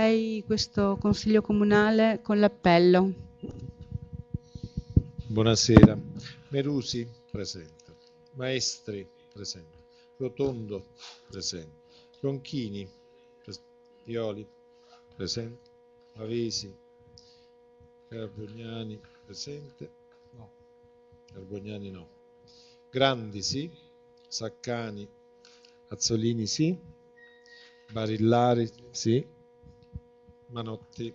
chiuderei questo Consiglio Comunale con l'appello. Buonasera. Merusi, presente. Maestri, presente. Rotondo, presente. Ronchini, presente. Violi, presente. Avesi, Carbognani, presente. No, Carbognani no. Grandi sì, Saccani, Azzolini sì, Barillari sì, Manotti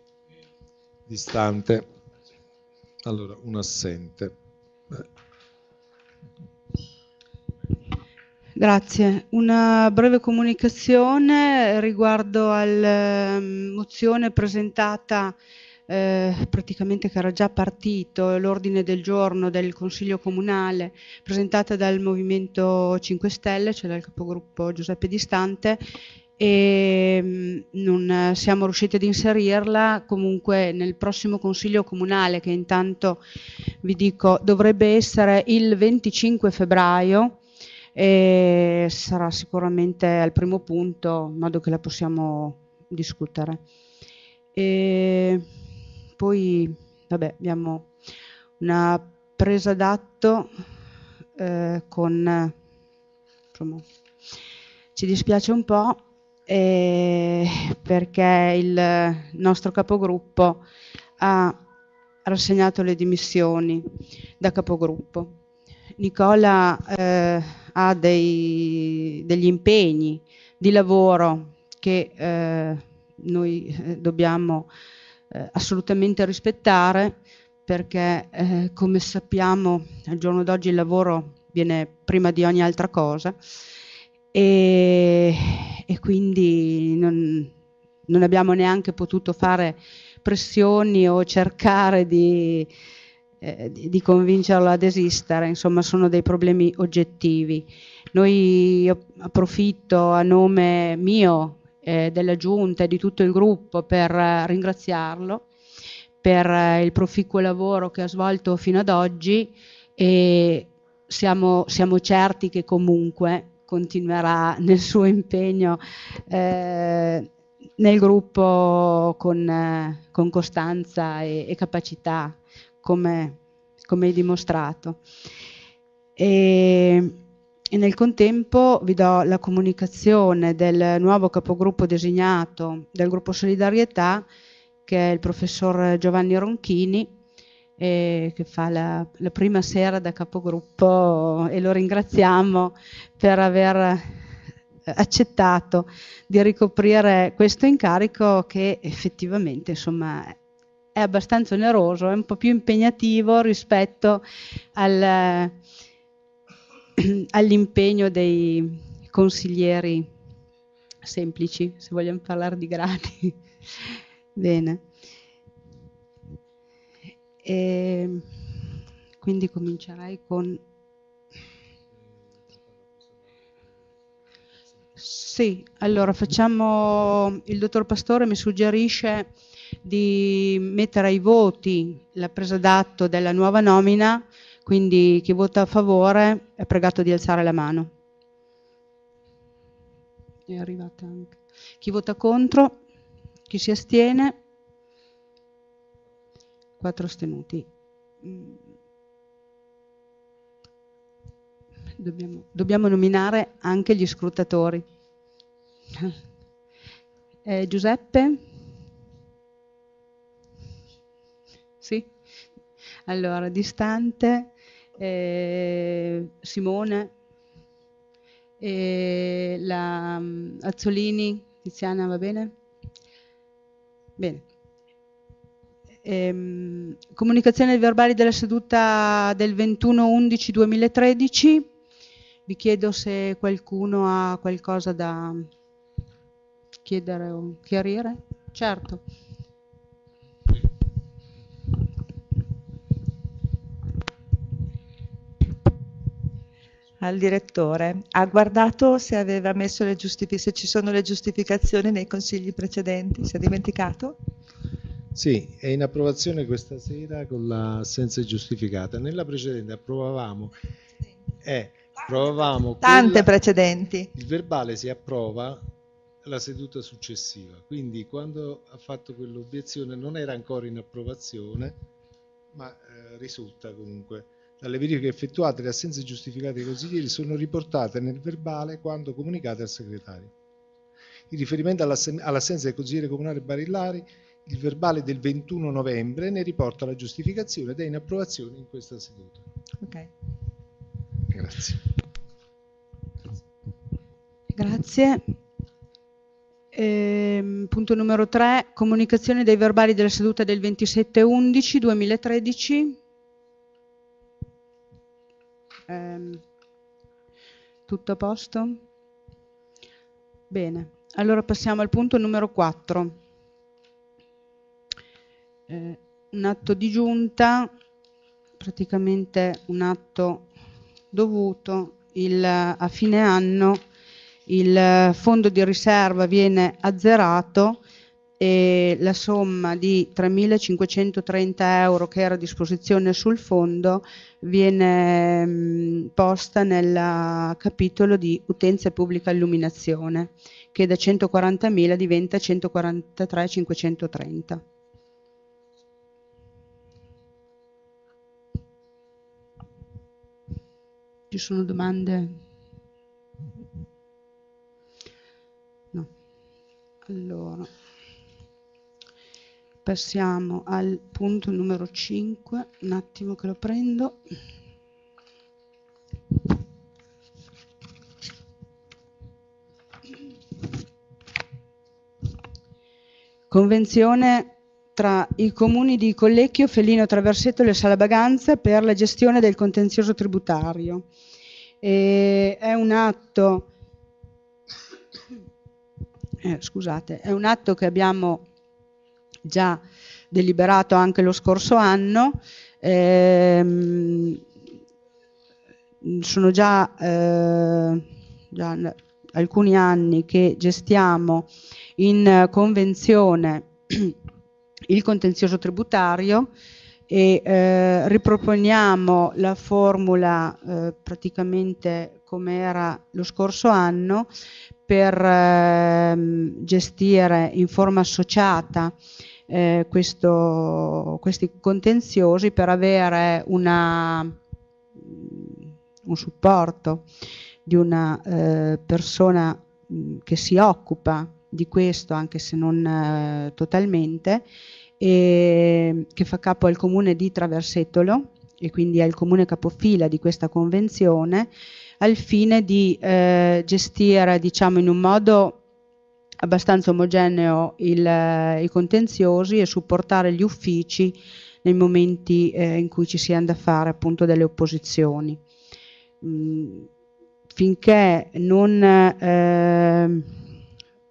distante. Allora, un assente. Grazie. Una breve comunicazione riguardo alla ehm, mozione presentata eh, praticamente che era già partito l'ordine del giorno del Consiglio Comunale presentata dal Movimento 5 Stelle, cioè dal capogruppo Giuseppe Distante, e mm, non eh, siamo riusciti ad inserirla comunque nel prossimo consiglio comunale che intanto vi dico dovrebbe essere il 25 febbraio e sarà sicuramente al primo punto in modo che la possiamo discutere e poi vabbè abbiamo una presa d'atto eh, con insomma, ci dispiace un po' eh, perché il nostro capogruppo ha rassegnato le dimissioni da capogruppo. Nicola eh, ha dei, degli impegni di lavoro che eh, noi eh, dobbiamo eh, assolutamente rispettare perché eh, come sappiamo al giorno d'oggi il lavoro viene prima di ogni altra cosa e e quindi non, non abbiamo neanche potuto fare pressioni o cercare di, eh, di convincerlo a desistere, insomma sono dei problemi oggettivi. Noi approfitto a nome mio, eh, della Giunta e di tutto il gruppo per eh, ringraziarlo per eh, il proficuo lavoro che ha svolto fino ad oggi e siamo, siamo certi che comunque continuerà nel suo impegno eh, nel gruppo con, con costanza e, e capacità, come, come, hai dimostrato. E, e nel contempo vi do la comunicazione del nuovo capogruppo designato del gruppo Solidarietà, che è il professor Giovanni Ronchini, eh, che fa la, la, prima sera da capogruppo e lo ringraziamo per aver eh, accettato di ricoprire questo incarico che effettivamente insomma è abbastanza oneroso, è un po' più impegnativo rispetto al, all'impegno dei consiglieri semplici, se vogliamo parlare di gradi. Bene. E ehm, quindi comincerei con... Sì, allora facciamo... Il dottor Pastore mi suggerisce di mettere ai voti la presa d'atto della nuova nomina, quindi chi vota a favore è pregato di alzare la mano. È arrivata anche. Chi vota contro, chi si astiene, quattro stenuti. Mm. Dobbiamo, dobbiamo nominare anche gli scrutatori. Eh, Giuseppe? Sì? Allora, distante, eh, Simone, eh, la, mm, Azzolini, Tiziana, va bene? Bene. Ehm, comunicazione verbali della seduta del 21-11-2013. Vi chiedo se qualcuno ha qualcosa da chiedere o chiarire. Certo. al direttore. Ha guardato se, aveva messo le giustific- se ci sono le giustificazioni nei consigli precedenti? Si è dimenticato? Sì, è in approvazione questa sera con l'assenza giustificata. Nella precedente approvavamo... Eh, approvavamo tante quella, precedenti. Il verbale si approva la seduta successiva, quindi quando ha fatto quell'obiezione non era ancora in approvazione, ma eh, risulta comunque. Dalle verifiche effettuate le assenze giustificate dei consiglieri sono riportate nel verbale quando comunicate al segretario. In riferimento all'assenza del consigliere comunale Barillari, il verbale del 21 novembre ne riporta la giustificazione ed è in approvazione in questa seduta. Ok. Grazie. Grazie. Eh, punto numero 3, comunicazione dei verbali della seduta del 27-11-2013. Ehm, tutto a posto? Bene, allora passiamo al punto numero 4 eh, un atto di giunta, praticamente un atto dovuto, il, a fine anno il fondo di riserva viene azzerato e la somma di 3.530 euro che era a disposizione sul fondo viene mh, mm, posta nel capitolo di utenza pubblica illuminazione che da 140.000 diventa 143.530. Ci sono domande? No. Allora, passiamo al punto numero 5, un attimo che lo prendo. Convenzione tra i comuni di Collecchio, Fellino Traversetto e Salabaganza per la gestione del contenzioso tributario. E è un atto eh, scusate, è un atto che abbiamo già deliberato anche lo scorso anno, ehm, sono già, eh, già, alcuni anni che gestiamo in convenzione il contenzioso tributario e eh, riproponiamo la formula eh, praticamente come era lo scorso anno per eh, gestire in forma associata eh, questo, questi contenziosi per avere una, mm, un supporto di una eh, persona mm, che si occupa di questo, anche se non eh, totalmente, e, ehm, che fa capo al comune di Traversetolo e quindi è il comune capofila di questa convenzione, al fine di eh, gestire diciamo, in un modo abbastanza omogeneo il, eh, i contenziosi e supportare gli uffici nei momenti eh, in cui ci si anda a fare appunto delle opposizioni. Mm, finché non eh,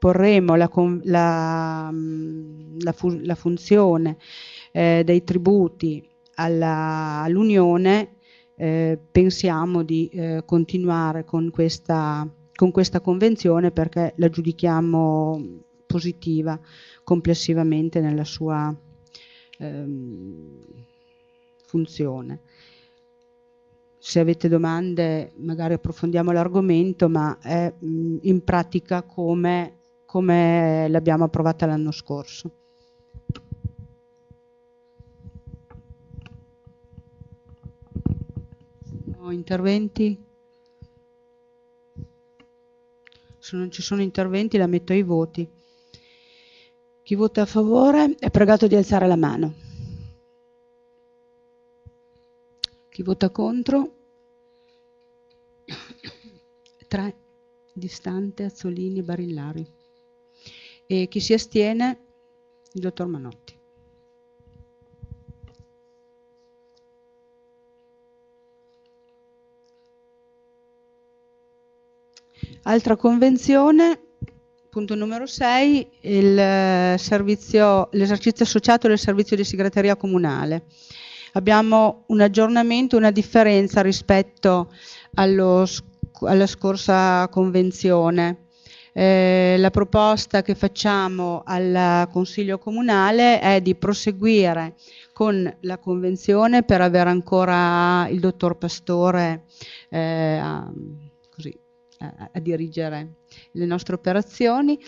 proporremo la, la, mm, la, fu la funzione eh, dei tributi all'Unione, all eh, pensiamo di eh, continuare con questa, con questa convenzione perché la giudichiamo positiva complessivamente nella sua ehm, funzione. Se avete domande magari approfondiamo l'argomento, ma è mm, in pratica come come l'abbiamo approvata l'anno scorso. interventi? Se non ci sono interventi la metto ai voti. Chi vota a favore è pregato di alzare la mano. Chi vota contro? Tre Distante, Azzolini e Barillari. E chi si astiene? Il dottor Manotti. Altra convenzione, punto numero 6, eh, l'esercizio associato del servizio di segreteria comunale. Abbiamo un aggiornamento, una differenza rispetto allo, alla scorsa convenzione eh, la proposta che facciamo al Consiglio Comunale è di proseguire con la convenzione per avere ancora il dottor Pastore eh, a, così, a, a dirigere le nostre operazioni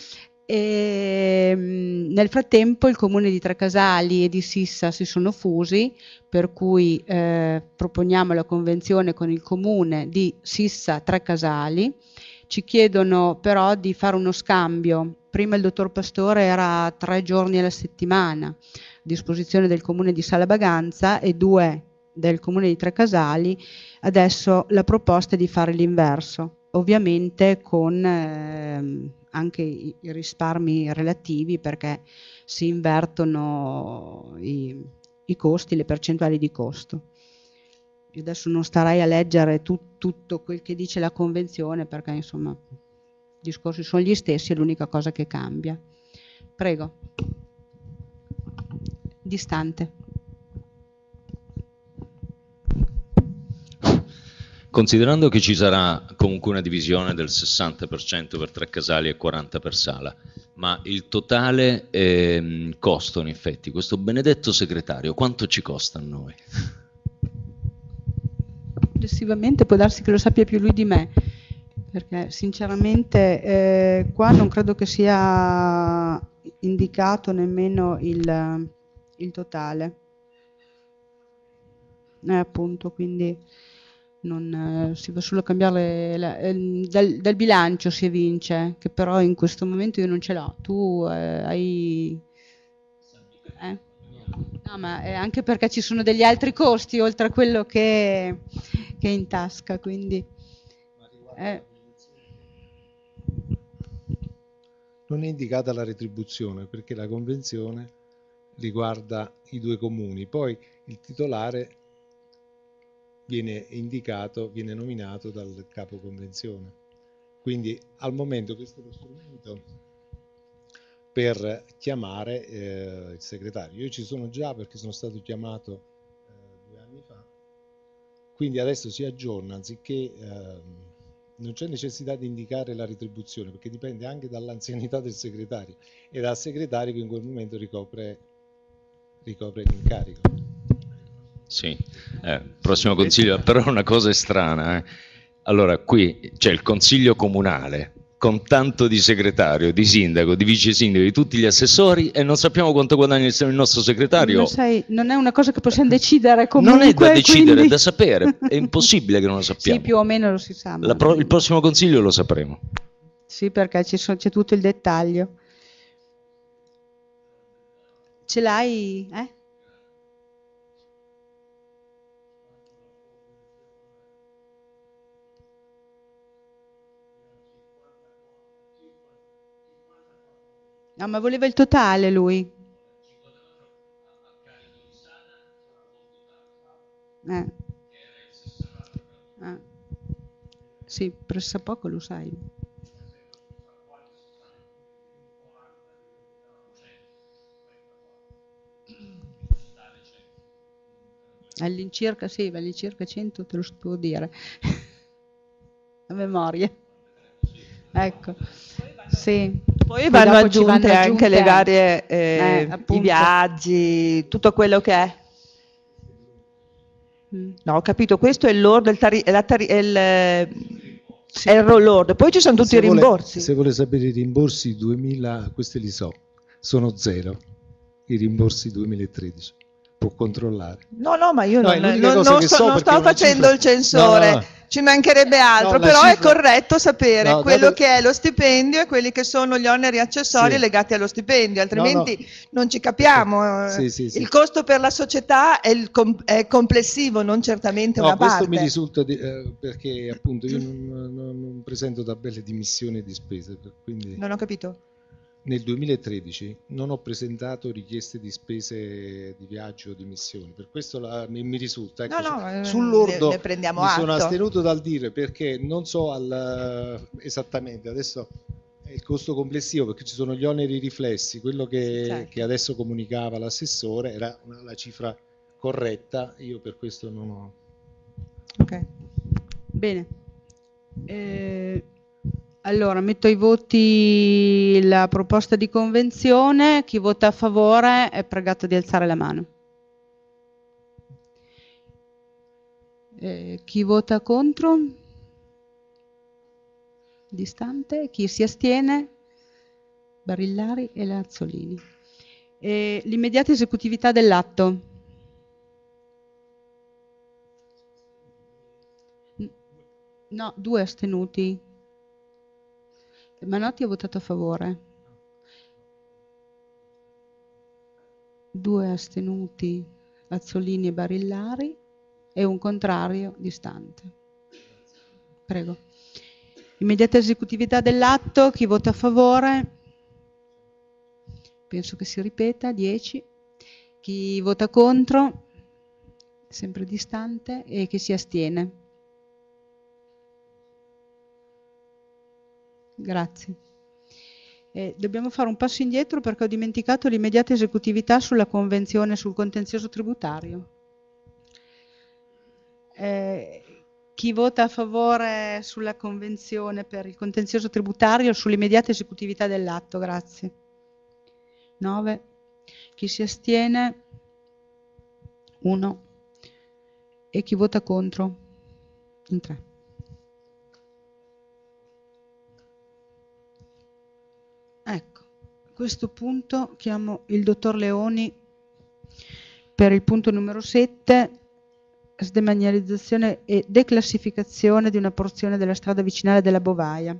e, mm, nel frattempo il comune di Tracasali e di Sissa si sono fusi, per cui eh, proponiamo la convenzione con il comune di Sissa Tracasali ci chiedono però di fare uno scambio. Prima il dottor Pastore era tre giorni alla settimana a disposizione del comune di Sala Baganza e due del comune di Trecasali, adesso la proposta è di fare l'inverso, ovviamente con eh, anche i, i risparmi relativi perché si invertono i, i costi, le percentuali di costo io adesso non starei a leggere tut, tutto quel che dice la Convenzione perché insomma i discorsi sono gli stessi, è l'unica cosa che cambia. Prego. Distante. Considerando che ci sarà comunque una divisione del 60% per tre casali e 40% per sala, ma il totale eh, costo in effetti, questo benedetto segretario, quanto ci costa a noi? successivamente, può darsi che lo sappia più lui di me, perché sinceramente eh, qua non credo che sia indicato nemmeno il, il totale. Eh, appunto, quindi non, eh, si va solo a cambiare la, eh, dal, dal, bilancio si evince che però in questo momento io non ce l'ho tu eh, hai No, ma è eh, anche perché ci sono degli altri costi oltre a quello che, che è in tasca, quindi... Eh. Non è indicata la retribuzione perché la convenzione riguarda i due comuni, poi il titolare viene indicato, viene nominato dal capo convenzione. Quindi al momento questo è lo strumento per chiamare eh, il segretario. Io ci sono già perché sono stato chiamato eh, due anni fa, quindi adesso si aggiorna, anziché eh, non c'è necessità di indicare la retribuzione perché dipende anche dall'anzianità del segretario e dal segretario che in quel momento ricopre, ricopre l'incarico. Sì, eh, prossimo consiglio, però una cosa è strana. Eh. Allora, qui c'è il consiglio comunale, con tanto di segretario, di sindaco, di vice sindaco, di tutti gli assessori e non sappiamo quanto guadagna il nostro segretario. Non, sai, non è una cosa che possiamo decidere comunque. Non è da decidere, quindi... è da sapere, è impossibile che non lo sappiamo. Sì, più o meno lo si sa. Pro- il prossimo consiglio lo sapremo. Sì, perché so- c'è tutto il dettaglio. Ce l'hai? Eh? No, ma voleva il totale lui. Eh. Ah. Sì, presso poco lo sai. All'incirca, sì, all'incirca 100 te lo sto dire. A memoria. Ecco. Sì. Poi vanno aggiunte, vanno aggiunte, anche le varie, eh, eh, i viaggi, tutto quello che è. Mm. No, ho capito, questo è l'ordo, il tari, la tari, il, sì. è lord. Poi ci sono tutti se i rimborsi. Vuole, se vuole sapere i rimborsi 2000, questi li so, sono zero, i rimborsi 2013 può controllare. No, no, ma io no, non, non, non, so, non sto facendo cifra... il censore. No, no, ci mancherebbe altro, no, però cifra... è corretto sapere no, quello dato... che è lo stipendio e quelli che sono gli oneri accessori sì. legati allo stipendio, altrimenti no, non ci capiamo. Sì, sì, il costo per la società è, com è complessivo, non certamente una parte. parte. Questo mi risulta di, eh, perché appunto io non, non, non presento tabelle di missione e di spese. Quindi... Non ho capito nel 2013 non ho presentato richieste di spese di viaggio di missioni, per questo la, mi, mi, risulta. Ecco, no, no, eh, sull'ordo ne, ne mi atto. sono astenuto dal dire perché non so al, eh, esattamente, adesso il costo complessivo perché ci sono gli oneri riflessi, quello che, certo. che adesso comunicava l'assessore era una, la cifra corretta, io per questo non ho... Ok, bene. Eh allora, metto i voti la proposta di convenzione. Chi vota a favore è pregato di alzare la mano. Eh, chi vota contro? Distante. Chi si astiene? Barillari e Lazzolini. Eh, L'immediata esecutività dell'atto. No, due astenuti. Manotti ha votato a favore. Due astenuti, Azzolini e Barillari, e un contrario distante. Prego. Immediata esecutività dell'atto, chi vota a favore? Penso che si ripeta, 10. Chi vota contro? Sempre distante e chi si astiene? Grazie. Eh, dobbiamo fare un passo indietro perché ho dimenticato l'immediata esecutività sulla Convenzione sul contenzioso tributario. Eh, chi vota a favore sulla Convenzione per il contenzioso tributario sull'immediata esecutività dell'atto? Grazie. 9. Chi si astiene? 1. E chi vota contro? In 3. questo punto chiamo il dottor Leoni per il punto numero 7 sdemanializzazione e declassificazione di una porzione della strada vicinale della Bovaia.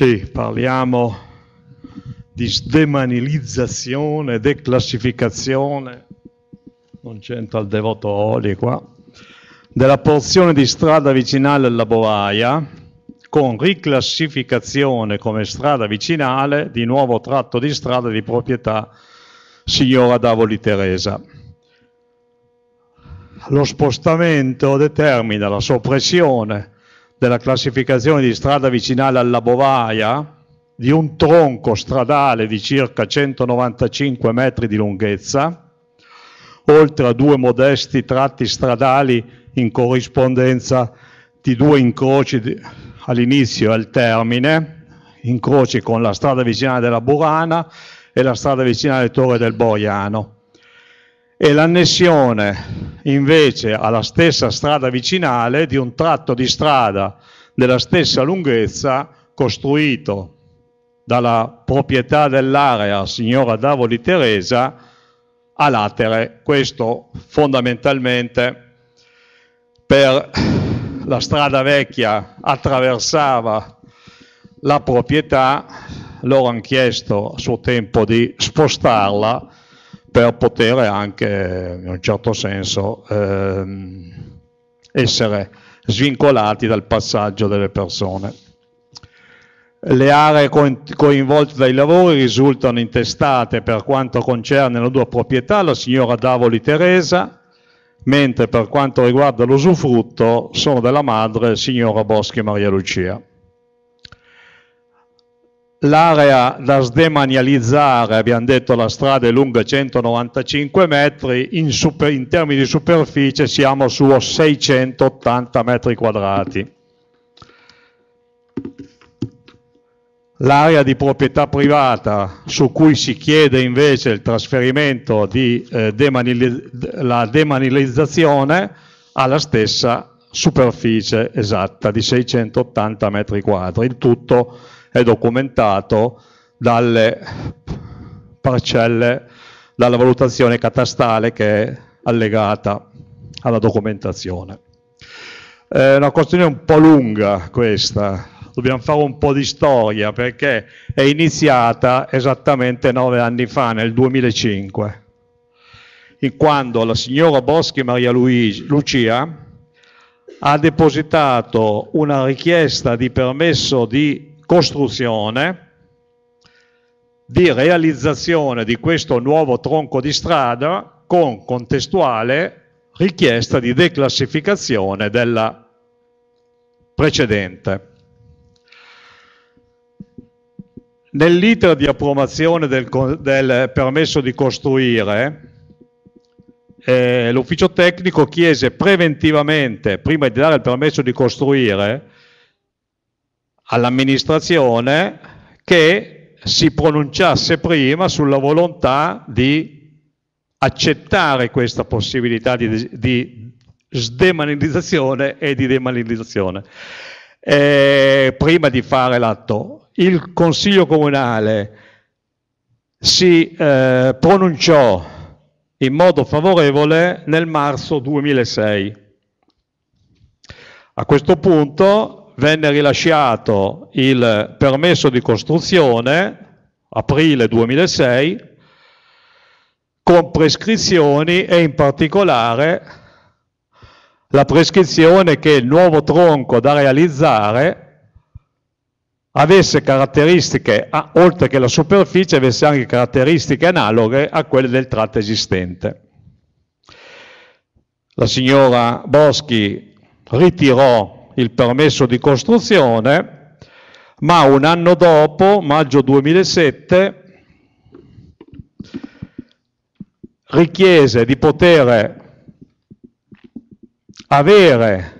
Sì, parliamo di sdemanilizzazione, declassificazione, non c'entra il devoto Oli qua, della porzione di strada vicinale alla Boaia, con riclassificazione come strada vicinale di nuovo tratto di strada di proprietà signora Davoli Teresa. Lo spostamento determina la soppressione della classificazione di strada vicinale alla Bovaia di un tronco stradale di circa 195 metri di lunghezza, oltre a due modesti tratti stradali in corrispondenza di due incroci all'inizio e al termine, incroci con la strada vicinale della Burana e la strada vicinale Torre del Boiano e l'annessione invece alla stessa strada vicinale di un tratto di strada della stessa lunghezza costruito dalla proprietà dell'area, signora Davoli Teresa, a latere. Questo fondamentalmente per la strada vecchia attraversava la proprietà, loro hanno chiesto a suo tempo di spostarla per poter anche in un certo senso ehm, essere svincolati dal passaggio delle persone. Le aree coinvolte dai lavori risultano intestate per quanto concerne la due proprietà la signora Davoli Teresa, mentre per quanto riguarda l'usufrutto sono della madre signora Boschi Maria Lucia. L'area da sdemanializzare, abbiamo detto la strada è lunga 195 metri, in, super, in termini di superficie siamo su 680 metri quadrati. L'area di proprietà privata su cui si chiede invece il trasferimento di eh, demanili la demanilizzazione ha la stessa superficie esatta di 680 metri quadri, il tutto è documentato dalle parcelle, dalla valutazione catastale che è allegata alla documentazione. È una questione un po' lunga questa, dobbiamo fare un po' di storia perché è iniziata esattamente nove anni fa, nel 2005, in quando la signora Boschi Maria Luigi, Lucia ha depositato una richiesta di permesso di costruzione, di realizzazione di questo nuovo tronco di strada con contestuale richiesta di declassificazione della precedente. Nell'iter di approvazione del, del, permesso di costruire, eh, l'ufficio tecnico chiese preventivamente, prima di dare il permesso di costruire, all'amministrazione che si pronunciasse prima sulla volontà di accettare questa possibilità di, di sdemanalizzazione e di demanalizzazione. Eh, prima di fare l'atto, il Consiglio Comunale si eh, pronunciò in modo favorevole nel marzo 2006. A questo punto venne rilasciato il permesso di costruzione, aprile 2006, con prescrizioni e in particolare la prescrizione che il nuovo tronco da realizzare avesse caratteristiche, oltre che la superficie, avesse anche caratteristiche analoghe a quelle del tratto esistente. La signora Boschi ritirò il permesso di costruzione, ma un anno dopo, maggio 2007, richiese di poter avere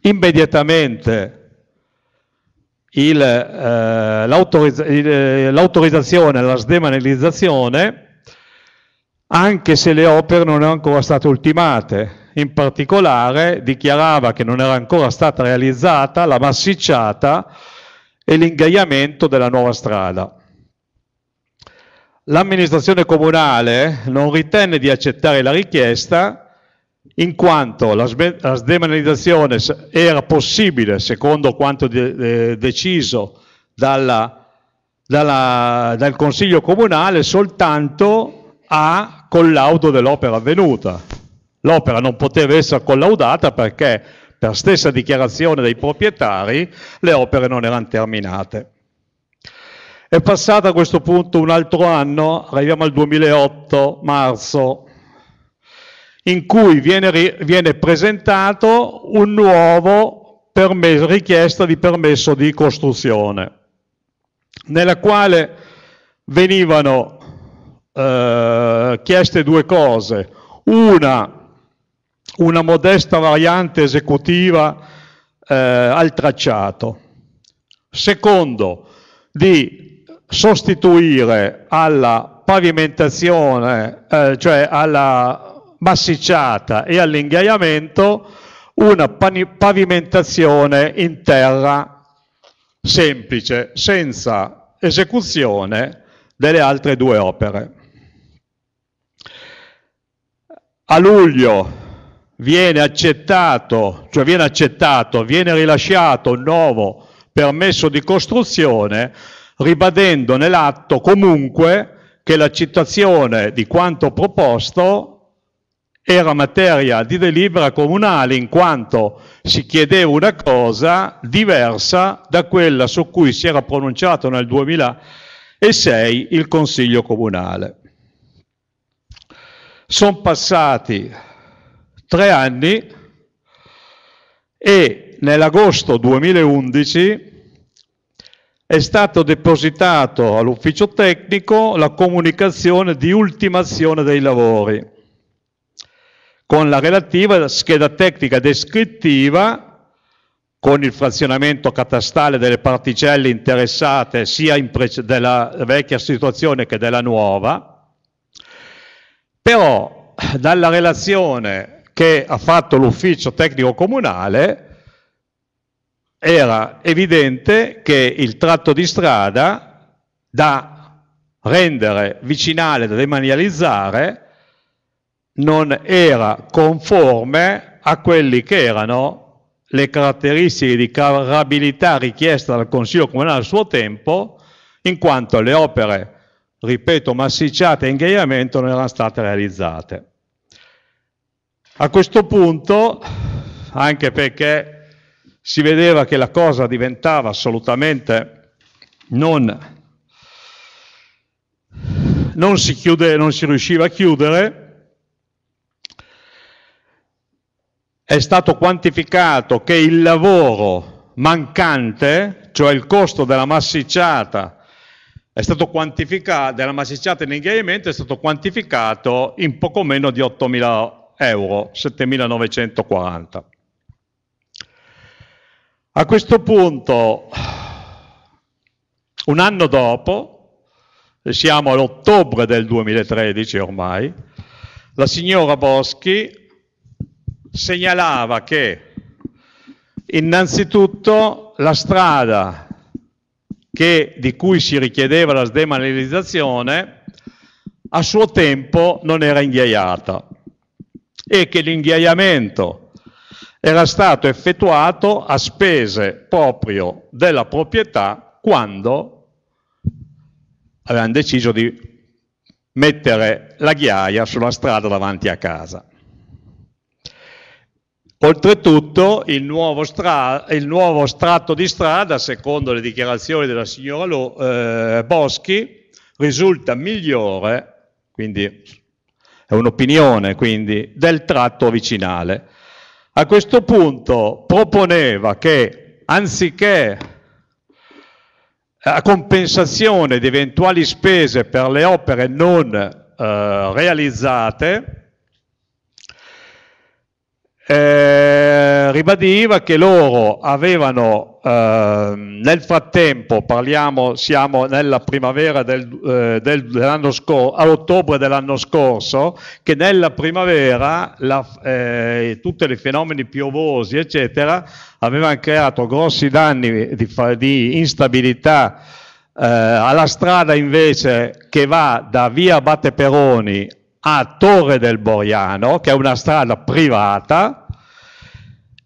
immediatamente eh, eh, l'autorizzazione eh, alla sdemanalizzazione anche se le opere non erano ancora state ultimate in particolare dichiarava che non era ancora stata realizzata la massicciata e l'ingaiamento della nuova strada. L'amministrazione comunale non ritenne di accettare la richiesta in quanto la, la sdemanalizzazione era possibile, secondo quanto de de deciso dalla, dalla, dal Consiglio Comunale, soltanto a collaudo dell'opera avvenuta. L'opera non poteva essere collaudata perché, per stessa dichiarazione dei proprietari, le opere non erano terminate. È passato a questo punto un altro anno, arriviamo al 2008, marzo, in cui viene, viene presentato un nuovo permesso, richiesta di permesso di costruzione, nella quale venivano eh, chieste due cose. Una, una modesta variante esecutiva eh, al tracciato. Secondo, di sostituire alla pavimentazione, eh, cioè alla massicciata e all'inghaiamento, una pavimentazione in terra semplice, senza esecuzione delle altre due opere. A luglio viene accettato, cioè viene accettato, viene rilasciato un nuovo permesso di costruzione, ribadendo nell'atto comunque che l'accettazione di quanto proposto era materia di delibera comunale in quanto si chiedeva una cosa diversa da quella su cui si era pronunciato nel 2006 il Consiglio Comunale. Sono passati tre anni e nell'agosto 2011 è stato depositato all'ufficio tecnico la comunicazione di ultimazione dei lavori con la relativa scheda tecnica descrittiva con il frazionamento catastale delle particelle interessate sia della vecchia situazione che della nuova, però dalla relazione che ha fatto l'ufficio tecnico comunale, era evidente che il tratto di strada da rendere vicinale, da demanializzare, non era conforme a quelli che erano le caratteristiche di carabilità richieste dal Consiglio Comunale al suo tempo, in quanto le opere, ripeto, massicciate e in ghiaiamento non erano state realizzate. A questo punto, anche perché si vedeva che la cosa diventava assolutamente non, non, si, chiude, non si riusciva a chiudere, è stato quantificato che il lavoro mancante, cioè il costo della massicciata, è stato quantificato, della massicciata in inghiaimento è stato quantificato in poco meno di 8.000 euro euro, 7.940. A questo punto, un anno dopo, siamo all'ottobre del 2013 ormai, la signora Boschi segnalava che innanzitutto la strada che, di cui si richiedeva la sdematerializzazione a suo tempo non era inghiaiata e che l'inghiaiamento era stato effettuato a spese proprio della proprietà quando avevano deciso di mettere la ghiaia sulla strada davanti a casa. Oltretutto il nuovo, stra il nuovo strato di strada, secondo le dichiarazioni della signora Lo eh, Boschi, risulta migliore, quindi è un'opinione quindi, del tratto vicinale. A questo punto proponeva che anziché eh, a compensazione di eventuali spese per le opere non eh, realizzate, eh, ribadiva che loro avevano Ehm, nel frattempo parliamo, siamo nella primavera del, uh, del, dell'anno scorso, a ottobre dell'anno scorso, che nella primavera la, eh, tutti i fenomeni piovosi, eccetera, avevano creato grossi danni di, di instabilità uh, alla strada invece che va da via Batteperoni a Torre del Boriano, che è una strada privata,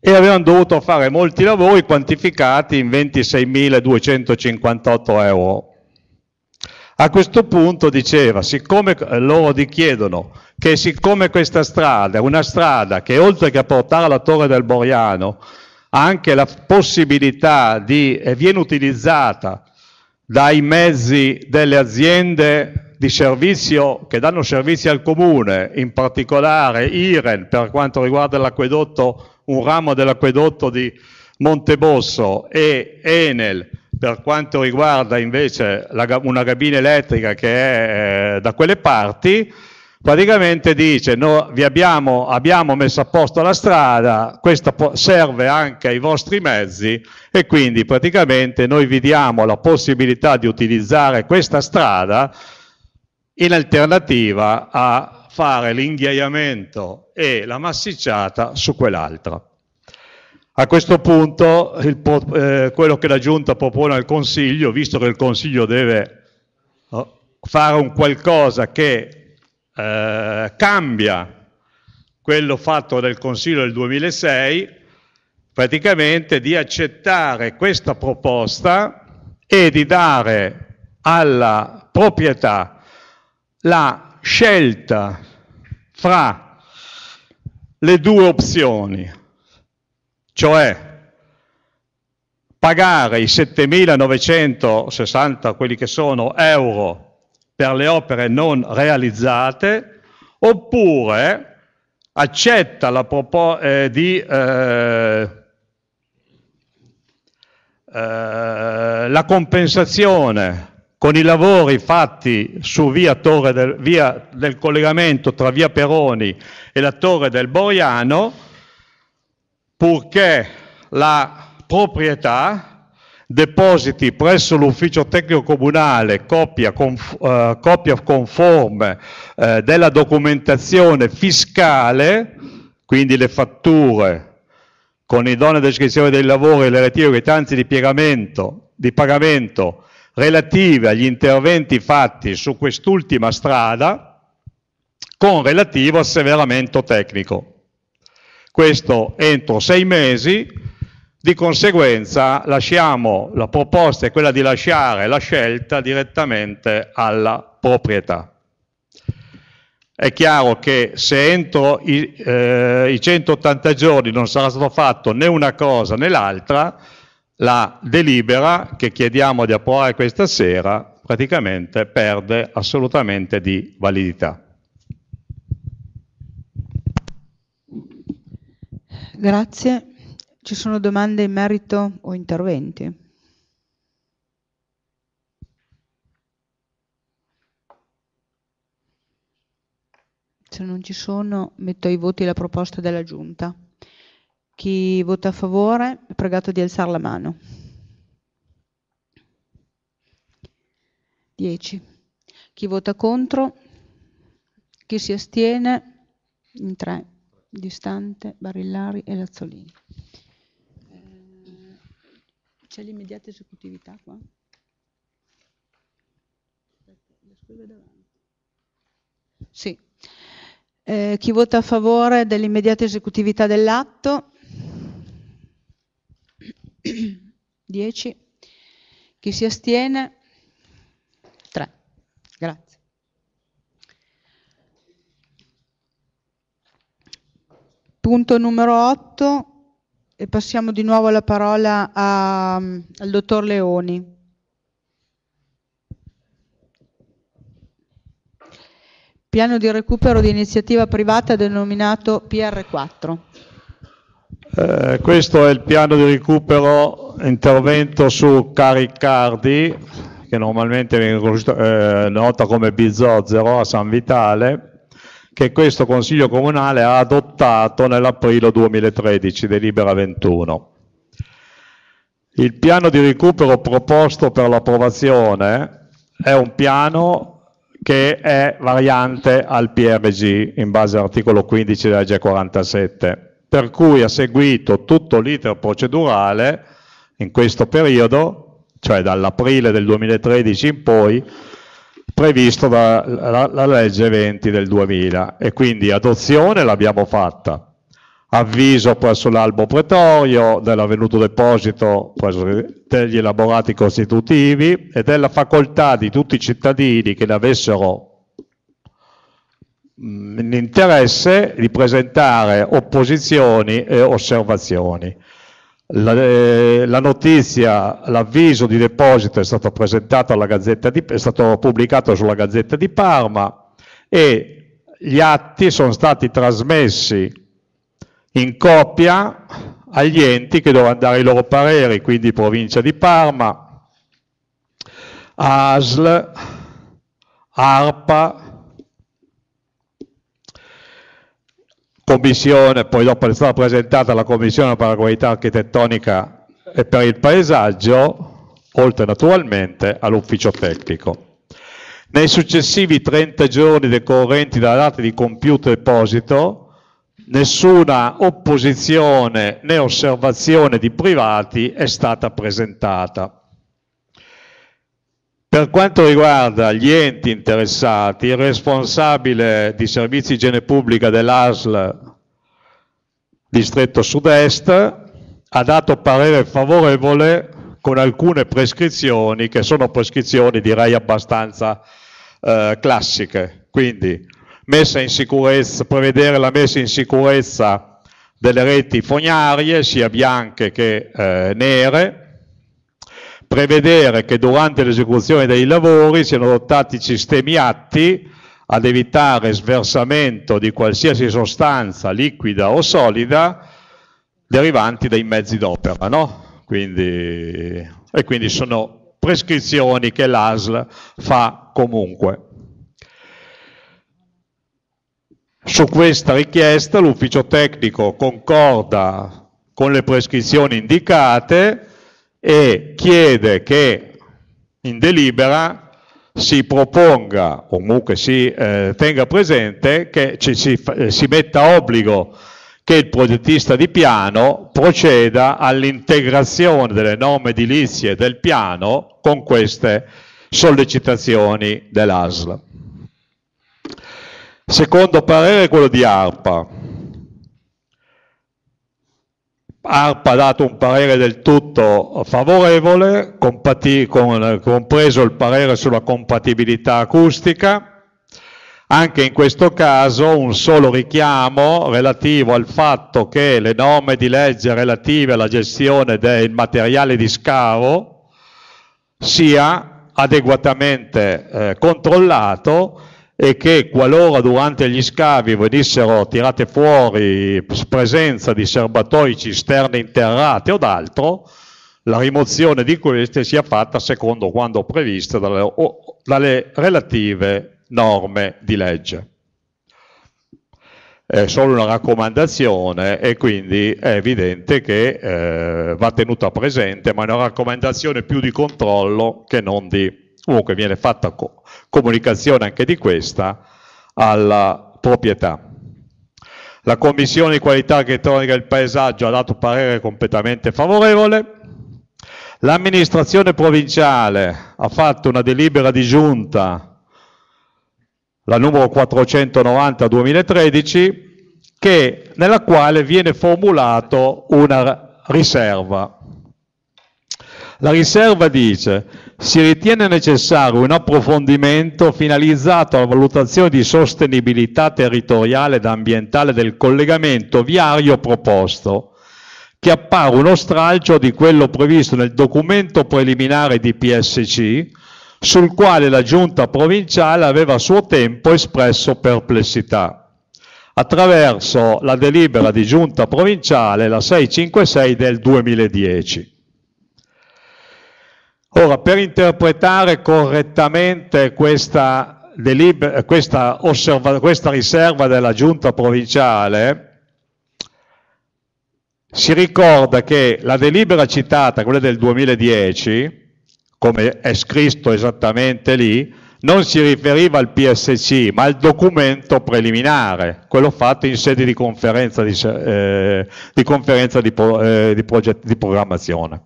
e avevano dovuto fare molti lavori quantificati in 26.258 euro. A questo punto diceva, siccome eh, loro chiedono che siccome questa strada è una strada che oltre che a portare alla Torre del Boriano ha anche la possibilità di, e eh, viene utilizzata dai mezzi delle aziende di servizio che danno servizi al comune, in particolare IREN per quanto riguarda l'acquedotto un ramo dell'acquedotto di Montebosso e Enel per quanto riguarda invece la, una cabina elettrica che è eh, da quelle parti, praticamente dice no, vi abbiamo, abbiamo, messo a posto la strada, questa serve anche ai vostri mezzi e quindi praticamente noi vi diamo la possibilità di utilizzare questa strada in alternativa a fare l'inghiaiamento e la massicciata su quell'altra. A questo punto il, eh, quello che la Giunta propone al Consiglio, visto che il Consiglio deve fare un qualcosa che eh, cambia quello fatto dal Consiglio del 2006, praticamente di accettare questa proposta e di dare alla proprietà la scelta fra le due opzioni, cioè pagare i 7.960, quelli che sono, euro per le opere non realizzate, oppure accetta la proposta eh, di eh, eh la compensazione con i lavori fatti su via, del, via del collegamento tra via Peroni e la torre del Boriano, purché la proprietà depositi presso l'ufficio tecnico comunale copia, conf, eh, copia conforme eh, della documentazione fiscale, quindi le fatture con idonea descrizione dei lavori e le relative quietanze di, di pagamento relative agli interventi fatti su quest'ultima strada con relativo asseveramento tecnico. Questo entro sei mesi, di conseguenza lasciamo, la proposta è quella di lasciare la scelta direttamente alla proprietà. È chiaro che se entro i, eh, i 180 giorni non sarà stato fatto né una cosa né l'altra, la delibera che chiediamo di approvare questa sera praticamente perde assolutamente di validità. Grazie. Ci sono domande in merito o interventi? Se non ci sono, metto ai voti la proposta della Giunta. Chi vota a favore è pregato di alzare la mano. 10. Chi vota contro? Chi si astiene? In 3. Distante, Barillari e Lazzolini. Eh, c'è l'immediata esecutività qua? Sì. Eh, chi vota a favore dell'immediata esecutività dell'atto? 10. Chi si astiene? 3. Grazie. Punto numero 8 e passiamo di nuovo la parola a, al dottor Leoni. Piano di recupero di iniziativa privata denominato PR4. Eh, questo è il piano di recupero intervento su Caricardi, che normalmente viene eh, nota come Bizozzero a San Vitale, che questo Consiglio Comunale ha adottato nell'aprile 2013, delibera 21. Il piano di recupero proposto per l'approvazione è un piano che è variante al PRG in base all'articolo 15 della G47 per cui ha seguito tutto l'iter procedurale in questo periodo, cioè dall'aprile del 2013 in poi, previsto dalla legge 20 del 2000 e quindi adozione l'abbiamo fatta. Avviso presso l'albo pretorio dell'avvenuto deposito degli elaborati costitutivi e della facoltà di tutti i cittadini che ne avessero l'interesse di presentare opposizioni e osservazioni. La, eh, la notizia, l'avviso di deposito è stato, di, è stato pubblicato sulla Gazzetta di Parma e gli atti sono stati trasmessi in copia agli enti che dovevano dare i loro pareri, quindi provincia di Parma, ASL, ARPA, commissione, poi dopo è stata presentata la commissione per la qualità architettonica e per il paesaggio, oltre naturalmente all'ufficio tecnico. Nei successivi 30 giorni decorrenti dalla data di compiuto deposito, nessuna opposizione né osservazione di privati è stata presentata. Per quanto riguarda gli enti interessati, il responsabile di servizi igiene pubblica dell'ASL distretto sud-est ha dato parere favorevole con alcune prescrizioni che sono prescrizioni direi abbastanza eh, classiche, quindi sicurezza, prevedere la messa in sicurezza delle reti fognarie, sia bianche che eh, nere, prevedere che durante l'esecuzione dei lavori siano adottati sistemi atti ad evitare sversamento di qualsiasi sostanza liquida o solida derivanti dai mezzi d'opera. No? Quindi, e quindi sono prescrizioni che l'ASL fa comunque. Su questa richiesta l'ufficio tecnico concorda con le prescrizioni indicate e chiede che in delibera si proponga, o comunque si eh, tenga presente, che ci, si, eh, si metta obbligo che il progettista di piano proceda all'integrazione delle norme edilizie del piano con queste sollecitazioni dell'ASL. Secondo parere quello di ARPA, ARPA ha dato un parere del tutto favorevole, compati, con, compreso il parere sulla compatibilità acustica. Anche in questo caso un solo richiamo relativo al fatto che le norme di legge relative alla gestione del materiale di scavo sia adeguatamente eh, controllato e che qualora durante gli scavi venissero tirate fuori presenza di serbatoi, cisterne interrate o d'altro, la rimozione di queste sia fatta secondo quanto previsto dalle, dalle relative norme di legge è solo una raccomandazione e quindi è evidente che eh, va tenuta presente, ma è una raccomandazione più di controllo che non di Comunque viene fatta co- comunicazione anche di questa alla proprietà. La Commissione di qualità architettonica del paesaggio ha dato parere completamente favorevole. L'amministrazione provinciale ha fatto una delibera di giunta, la numero 490 2013, che, nella quale viene formulata una riserva. La riserva dice si ritiene necessario un approfondimento finalizzato alla valutazione di sostenibilità territoriale ed ambientale del collegamento viario proposto che appare uno stralcio di quello previsto nel documento preliminare di PSC, sul quale la giunta provinciale aveva a suo tempo espresso perplessità, attraverso la delibera di giunta provinciale, la 656 del 2010. Ora, per interpretare correttamente questa, questa, questa riserva della giunta provinciale, si ricorda che la delibera citata, quella del 2010, come è scritto esattamente lì, non si riferiva al PSC, ma al documento preliminare, quello fatto in sede di conferenza di, eh, di, conferenza di, pro, eh, di, di programmazione.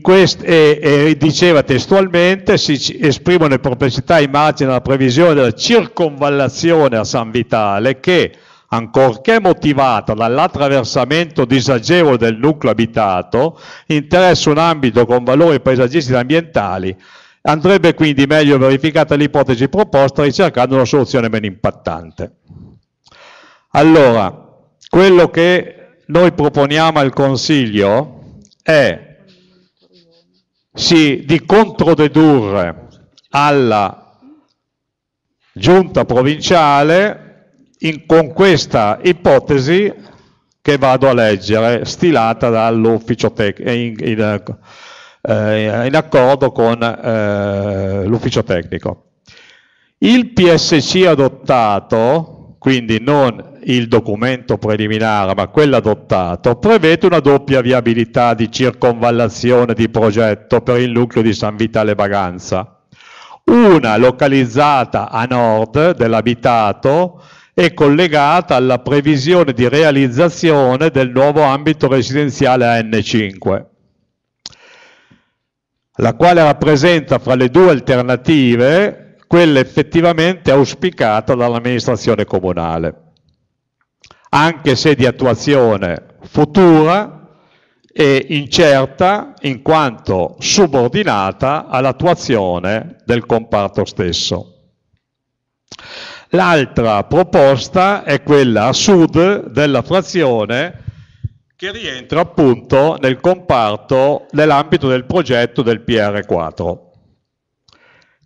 Quest, e, e diceva testualmente si esprimono le perplessità in margine alla previsione della circonvallazione a San Vitale che, ancorché motivata dall'attraversamento disagevole del nucleo abitato, interessa un ambito con valori paesaggistici e ambientali, andrebbe quindi meglio verificata l'ipotesi proposta ricercando una soluzione meno impattante. Allora, quello che noi proponiamo al Consiglio è si, di controdedurre alla giunta provinciale in, con questa ipotesi che vado a leggere, stilata dall'ufficio tecnico, in, in, eh, in, accordo con eh, l'ufficio tecnico. Il PSC adottato, quindi non il documento preliminare, ma quello adottato, prevede una doppia viabilità di circonvallazione di progetto per il nucleo di San Vitale Baganza. Una localizzata a nord dell'abitato e collegata alla previsione di realizzazione del nuovo ambito residenziale AN5, la quale rappresenta fra le due alternative quella effettivamente auspicata dall'amministrazione comunale anche se di attuazione futura e incerta in quanto subordinata all'attuazione del comparto stesso. L'altra proposta è quella a sud della frazione che rientra appunto nel comparto, nell'ambito del progetto del PR4.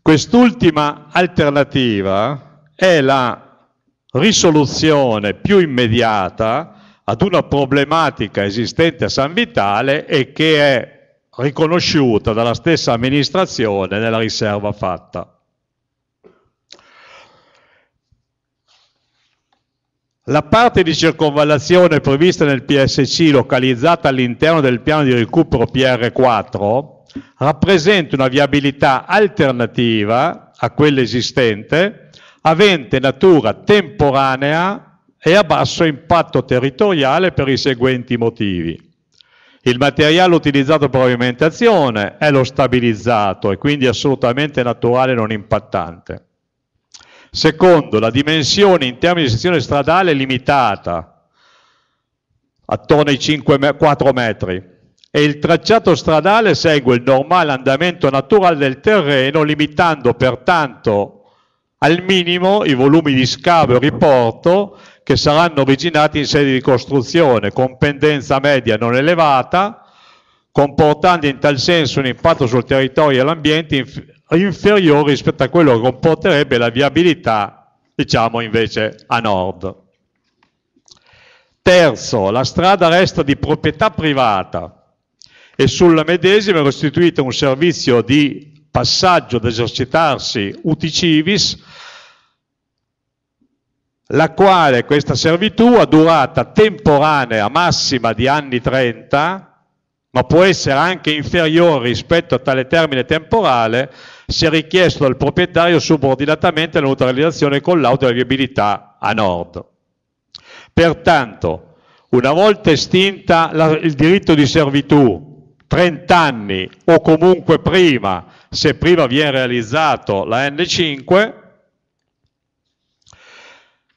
Quest'ultima alternativa è la risoluzione più immediata ad una problematica esistente a San Vitale e che è riconosciuta dalla stessa amministrazione nella riserva fatta. La parte di circonvallazione prevista nel PSC localizzata all'interno del piano di recupero PR4 rappresenta una viabilità alternativa a quella esistente avente natura temporanea e a basso impatto territoriale per i seguenti motivi. Il materiale utilizzato per l'alimentazione è lo stabilizzato e quindi assolutamente naturale e non impattante. Secondo, la dimensione in termini di sezione stradale è limitata, attorno ai 5, 4 metri, e il tracciato stradale segue il normale andamento naturale del terreno, limitando pertanto al minimo i volumi di scavo e riporto che saranno originati in sede di costruzione, con pendenza media non elevata, comportando in tal senso un impatto sul territorio e l'ambiente inf inferiore rispetto a quello che comporterebbe la viabilità, diciamo invece a nord. Terzo, la strada resta di proprietà privata e sulla medesima è costituito un servizio di passaggio ad esercitarsi uticivis, la quale questa servitù ha durata temporanea massima di anni 30, ma può essere anche inferiore rispetto a tale termine temporale se richiesto dal proprietario subordinatamente alla neutralizzazione con l'auto della viabilità a nord. Pertanto, una volta estinta la, il diritto di servitù, 30 anni o comunque prima se prima viene realizzato la N5,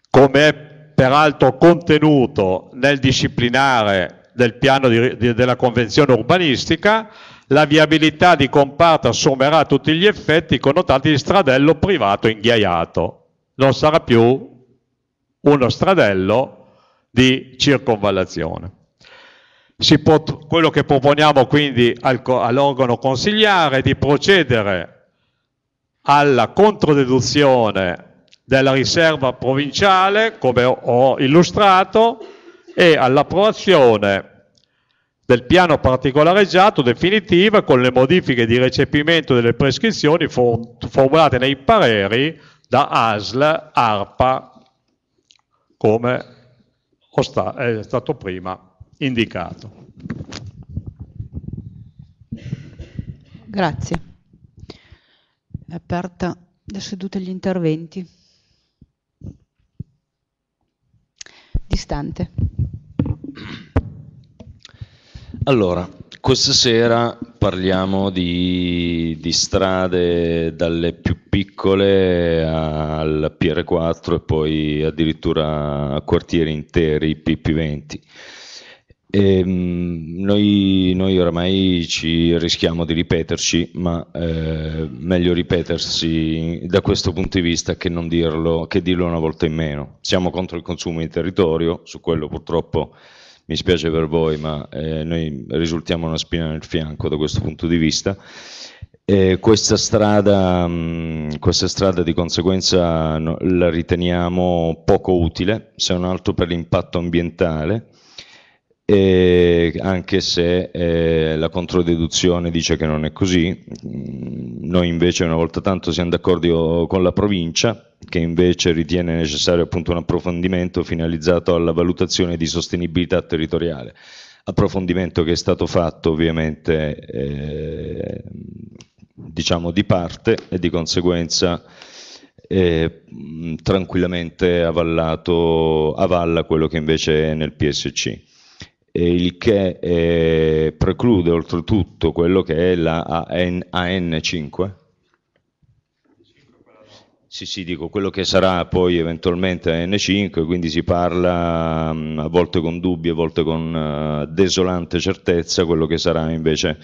come è peraltro contenuto nel disciplinare del piano di, di, della convenzione urbanistica, la viabilità di comparto assumerà tutti gli effetti connotati di stradello privato inghiaiato. Non sarà più uno stradello di circonvallazione può, quello che proponiamo quindi al, all'organo consigliare è di procedere alla controdeduzione della riserva provinciale, come ho illustrato, e all'approvazione del piano particolareggiato definitivo con le modifiche di recepimento delle prescrizioni formulate nei pareri da ASL, ARPA, come è stato prima indicato. Grazie. È aperta la seduta agli interventi. Distante. Allora, questa sera parliamo di, di, strade dalle più piccole al PR4 e poi addirittura a quartieri interi, PP20. E, ehm, noi, noi, oramai ci rischiamo di ripeterci, ma eh, meglio ripetersi da questo punto di vista che, non dirlo, che dirlo una volta in meno. Siamo contro il consumo di territorio, su quello purtroppo mi spiace per voi, ma eh, noi risultiamo una spina nel fianco da questo punto di vista. Eh, questa, strada, questa, strada, di conseguenza la riteniamo poco utile, se non altro per l'impatto ambientale e anche se eh, la controdeduzione dice che non è così, mm, noi invece una volta tanto siamo d'accordo con la provincia che invece ritiene necessario appunto un approfondimento finalizzato alla valutazione di sostenibilità territoriale, approfondimento che è stato fatto ovviamente eh, diciamo di parte e di conseguenza eh, tranquillamente avallato, avalla quello che invece è nel PSC. Eh, il che eh, preclude oltretutto quello che è la AN, 5 Sì, sì, dico quello che sarà poi eventualmente AN5, quindi si parla mm, a volte con dubbi, a volte con eh, desolante certezza, quello che sarà invece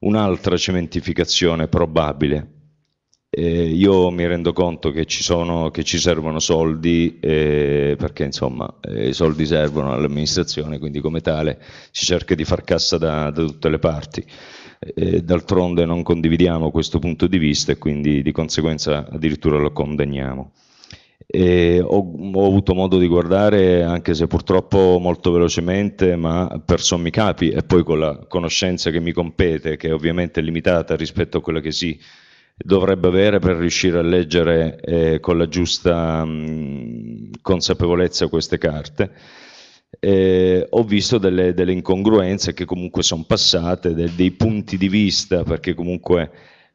un'altra cementificazione probabile. Eh, io mi rendo conto che ci, sono, che ci servono soldi eh, perché insomma eh, i soldi servono all'amministrazione, quindi come tale si cerca di far cassa da, da tutte le parti. Eh, eh, d'altronde non condividiamo questo punto di vista e quindi di conseguenza addirittura lo condanniamo. Ho, ho, avuto modo di guardare, anche se purtroppo molto velocemente, ma per sommi capi e poi con la conoscenza che mi compete, che è ovviamente limitata rispetto a quella che si... Sì, dovrebbe avere per riuscire a leggere eh, con la giusta mh, mm, consapevolezza queste carte. Eh, ho visto delle, delle, incongruenze che comunque sono passate, de, dei punti di vista, perché comunque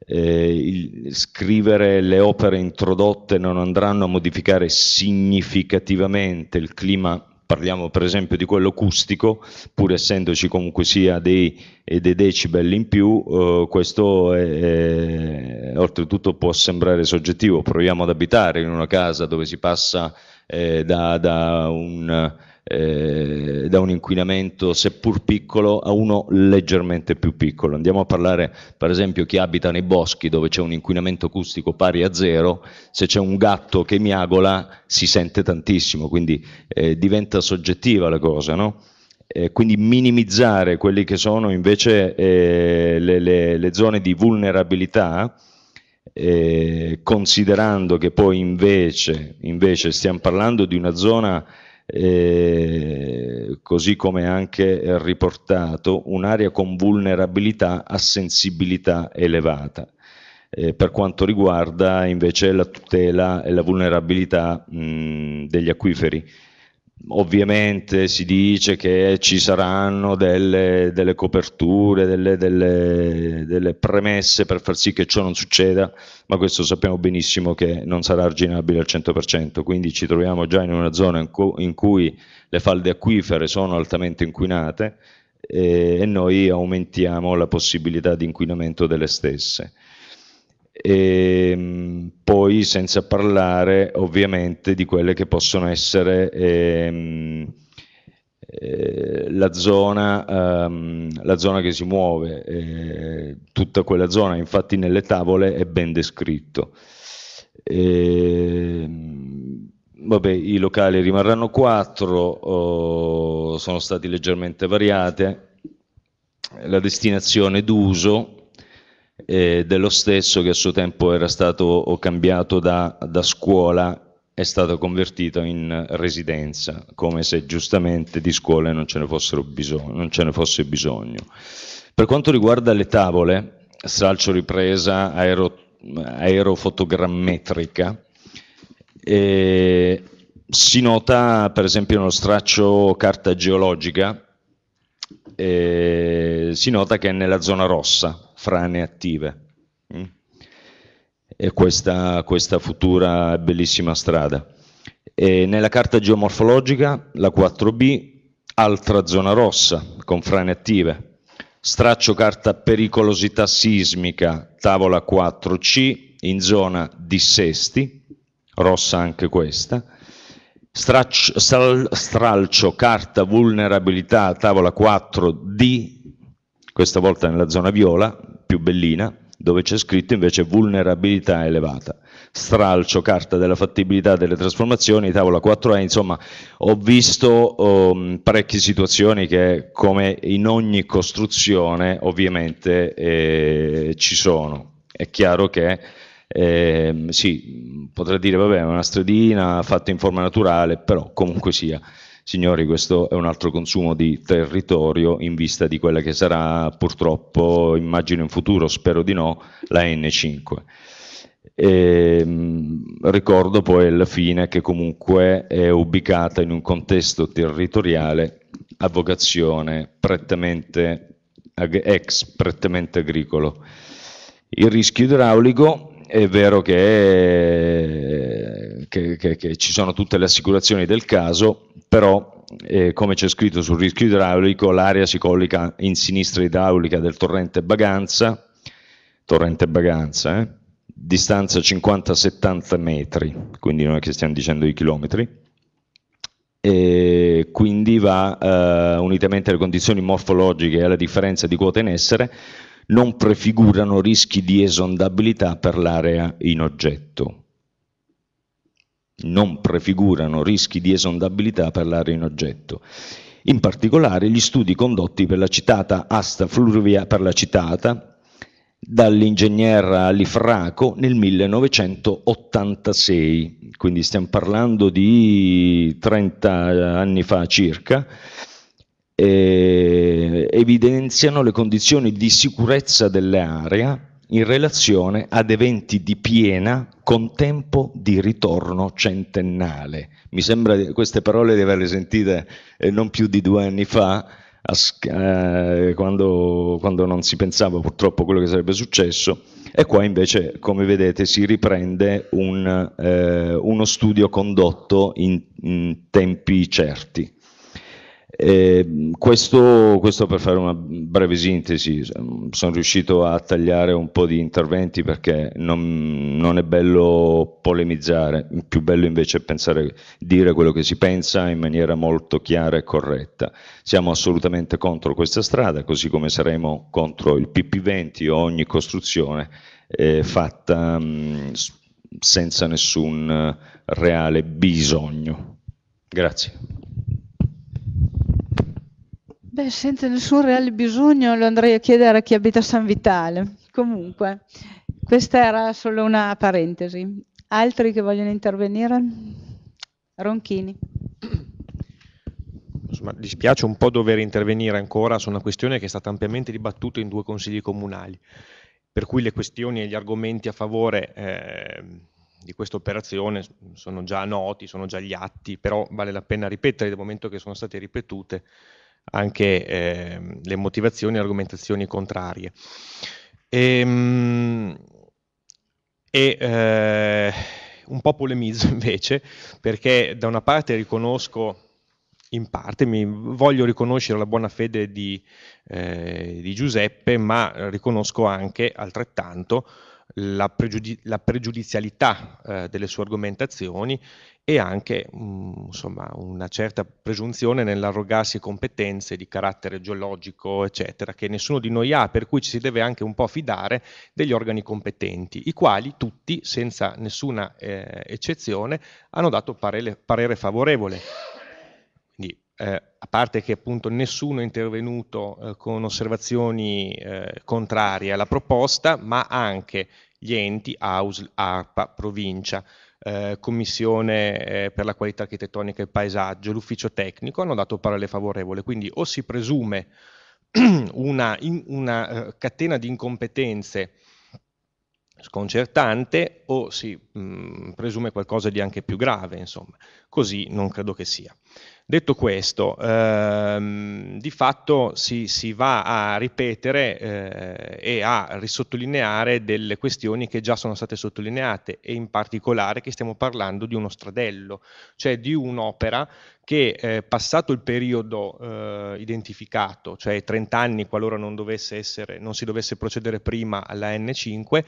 eh, il, scrivere le opere introdotte non andranno a modificare significativamente il clima parliamo per esempio di quello acustico, pur essendoci comunque sia dei, eh, dei decibel in più, eh, questo è, è, oltretutto può sembrare soggettivo. Proviamo ad abitare in una casa dove si passa eh, da, da un eh, da un inquinamento seppur piccolo a uno leggermente più piccolo. Andiamo a parlare per esempio chi abita nei boschi dove c'è un inquinamento acustico pari a zero, se c'è un gatto che miagola si sente tantissimo, quindi eh, diventa soggettiva la cosa, no? Eh, quindi minimizzare quelle che sono invece eh, le, le, le, zone di vulnerabilità, eh, considerando che poi invece, invece, stiamo parlando di una zona eh, così come anche riportato, un'area con vulnerabilità a sensibilità elevata. Eh, per quanto riguarda invece la tutela e la vulnerabilità mh, degli acquiferi Ovviamente si dice che ci saranno delle, delle coperture, delle, delle, delle, premesse per far sì che ciò non succeda, ma questo sappiamo benissimo che non sarà arginabile al 100%, quindi ci troviamo già in una zona in, co- in cui le falde acquifere sono altamente inquinate eh, e noi aumentiamo la possibilità di inquinamento delle stesse e ehm, poi senza parlare ovviamente di quelle che possono essere ehm, eh, la, zona, ehm, la, zona, che si muove, eh, tutta quella zona infatti nelle tavole è ben descritto. Eh, vabbè, i locali rimarranno quattro, sono stati leggermente variate, la destinazione d'uso eh, dello stesso che a suo tempo era stato cambiato da, da scuola è stato convertito in residenza, come se giustamente di scuole non ce ne, bisogno, non ce ne fosse bisogno. Per quanto riguarda le tavole, stralcio ripresa aero, aerofotogrammetrica, eh, si nota per esempio nello straccio carta geologica eh, si nota che è nella zona rossa, frane attive. Mm? E questa, questa futura bellissima strada. E nella carta geomorfologica, la 4B, altra zona rossa con frane attive. Straccio carta pericolosità sismica, tavola 4C, in zona dissesti, rossa anche questa straccio, sal, stralcio, carta, vulnerabilità, tavola 4D, questa volta nella zona viola, più bellina, dove c'è scritto invece vulnerabilità elevata. Stralcio, carta della fattibilità delle trasformazioni, tavola 4E, insomma ho visto um, parecchie situazioni che come in ogni costruzione ovviamente eh, ci sono. È chiaro che eh, sì, potrei dire, vabbè, è una stradina fatta in forma naturale, però comunque sia, signori, questo è un altro consumo di territorio in vista di quella che sarà purtroppo, immagino in futuro, spero di no, la N5. E, ehm, ricordo poi alla fine che comunque è ubicata in un contesto territoriale a vocazione prettamente ex prettamente agricolo. Il rischio idraulico è vero che, eh, che, che, che, ci sono tutte le assicurazioni del caso, però eh, come c'è scritto sul rischio idraulico, l'area si colloca in sinistra idraulica del torrente Baganza, torrente Baganza eh, distanza 50-70 metri, quindi non è che stiamo dicendo i chilometri, e quindi va, eh, unitamente alle condizioni morfologiche e alla differenza di quota in essere, non prefigurano rischi di esondabilità per l'area in oggetto. Non prefigurano rischi di esondabilità per l'area in oggetto. In particolare gli studi condotti per la citata asta fluviale per la citata dall'ingegner Alifraco nel 1986, quindi stiamo parlando di 30 anni fa circa, eh, eh, evidenziano le condizioni di sicurezza dell'area in relazione ad eventi di piena con tempo di ritorno centennale. Mi sembra queste parole di averle sentite eh, non più di due anni fa, eh, quando, quando, non si pensava purtroppo a quello che sarebbe successo. E qua invece, come vedete, si riprende un, eh, uno studio condotto in, in tempi certi. Eh, questo, questo, per fare una breve sintesi, sono riuscito a tagliare un po' di interventi perché non, non è bello polemizzare, più bello invece è pensare, dire quello che si pensa in maniera molto chiara e corretta. Siamo assolutamente contro questa strada, così come saremo contro il PP20 o ogni costruzione eh, fatta mh, mm, senza nessun reale bisogno. Grazie. Beh, senza nessun reale bisogno lo andrei a chiedere a chi abita a San Vitale. Comunque, questa era solo una parentesi. Altri che vogliono intervenire? Ronchini. Insomma, dispiace un po' dover intervenire ancora su una questione che è stata ampiamente dibattuta in due consigli comunali, per cui le questioni e gli argomenti a favore eh, di questa operazione sono già noti, sono già gli atti, però vale la pena ripetere dal momento che sono state ripetute anche eh, le motivazioni e argomentazioni contrarie. E, ehm, e eh, un po' polemizzo invece, perché da una parte riconosco, in parte, mi voglio riconoscere la buona fede di, eh, di Giuseppe, ma riconosco anche altrettanto la, pregiudi- la pregiudizialità eh, delle sue argomentazioni e anche mh, mm, insomma, una certa presunzione nell'arrogarsi competenze di carattere geologico, eccetera, che nessuno di noi ha, per cui ci si deve anche un po' fidare degli organi competenti, i quali tutti, senza nessuna eh, eccezione, hanno dato parere, parere favorevole eh, a parte che appunto nessuno è intervenuto eh, con osservazioni eh, contrarie alla proposta, ma anche gli enti, AUSL, ARPA, provincia, eh, Commissione eh, per la qualità architettonica e paesaggio, l'ufficio tecnico, hanno dato parole favorevole. Quindi o si presume una, in, una eh, catena di incompetenze sconcertante o si mh, mm, presume qualcosa di anche più grave, insomma. Così non credo che sia. Detto questo, ehm, di fatto si, si, va a ripetere eh, e a risottolineare delle questioni che già sono state sottolineate e in particolare che stiamo parlando di uno stradello, cioè di un'opera che eh, passato il periodo eh, identificato, cioè 30 anni qualora non, essere, non, si dovesse procedere prima alla N5,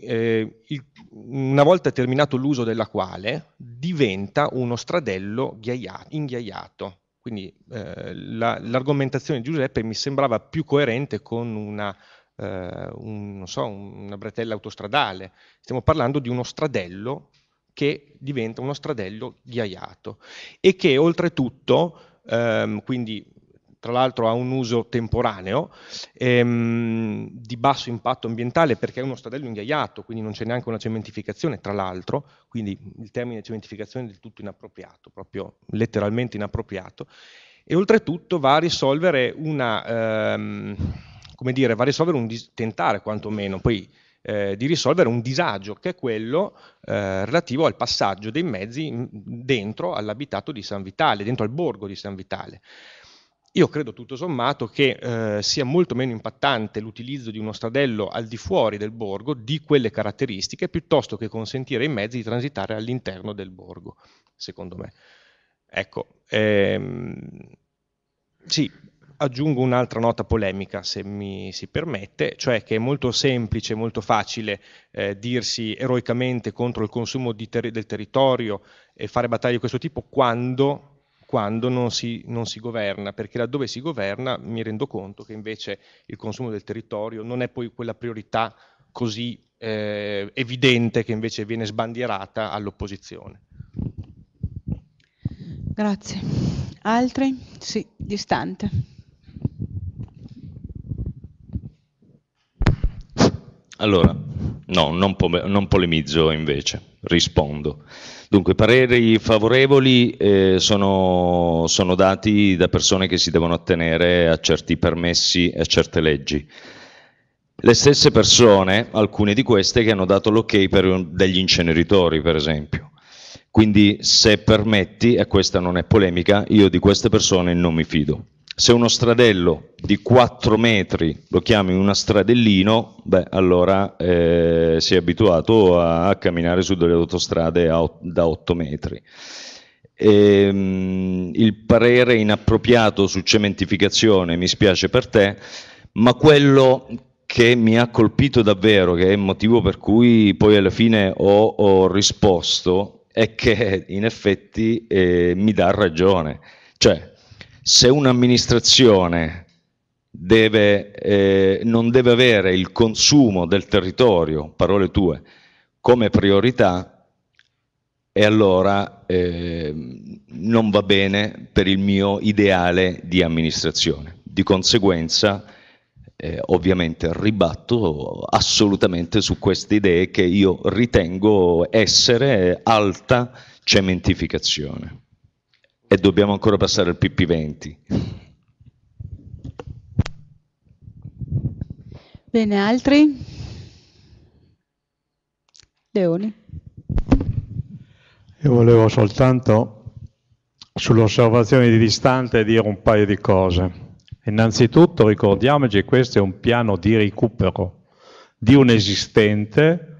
eh, il, una volta terminato l'uso della quale diventa uno stradello ghiaia, inghiaiato. Quindi eh, la, l'argomentazione di Giuseppe mi sembrava più coerente con una, eh, un, so, una bretella autostradale. Stiamo parlando di uno stradello che diventa uno stradello ghiaiato e che oltretutto, ehm, quindi tra l'altro ha un uso temporaneo, ehm, di basso impatto ambientale perché è uno stradello inghiaiato, quindi non c'è neanche una cementificazione, tra l'altro, quindi il termine cementificazione è del tutto inappropriato, proprio letteralmente inappropriato, e oltretutto va a risolvere una, ehm, come dire, va a risolvere un dis- tentare quantomeno, poi eh, di risolvere un disagio che è quello eh, relativo al passaggio dei mezzi dentro all'abitato di San Vitale, dentro al borgo di San Vitale. Io credo tutto sommato che eh, sia molto meno impattante l'utilizzo di uno stradello al di fuori del borgo di quelle caratteristiche piuttosto che consentire ai mezzi di transitare all'interno del borgo, secondo me. Ecco, ehm, sì, aggiungo un'altra nota polemica, se mi si permette, cioè che è molto semplice, molto facile eh, dirsi eroicamente contro il consumo ter del territorio e fare battaglie di questo tipo quando quando non si, non si, governa, perché laddove si governa mi rendo conto che invece il consumo del territorio non è poi quella priorità così eh, evidente che invece viene sbandierata all'opposizione. Grazie. Altri? Sì, distante. Allora, no, non, po- non polemizzo invece, rispondo. Dunque, pareri favorevoli eh, sono, sono, dati da persone che si devono attenere a certi permessi e a certe leggi. Le stesse persone, alcune di queste, che hanno dato l'ok per un, degli inceneritori, per esempio. Quindi, se permetti, e questa non è polemica, io di queste persone non mi fido se uno stradello di 4 metri lo chiami una stradellino, beh, allora eh, si è abituato a, a, camminare su delle autostrade a, da 8 metri. E, ehm, il parere inappropriato su cementificazione mi spiace per te, ma quello che mi ha colpito davvero, che è il motivo per cui poi alla fine ho, ho risposto, è che in effetti eh, mi dà ragione. Cioè, se un'amministrazione deve, eh, non deve avere il consumo del territorio, parole tue, come priorità, e allora eh, non va bene per il mio ideale di amministrazione. Di conseguenza, eh, ovviamente, ribatto assolutamente su queste idee che io ritengo essere alta cementificazione e dobbiamo ancora passare al PP20. Bene, altri? Leoni. Io volevo soltanto sull'osservazione di distante dire un paio di cose. Innanzitutto ricordiamoci che questo è un piano di recupero di un esistente,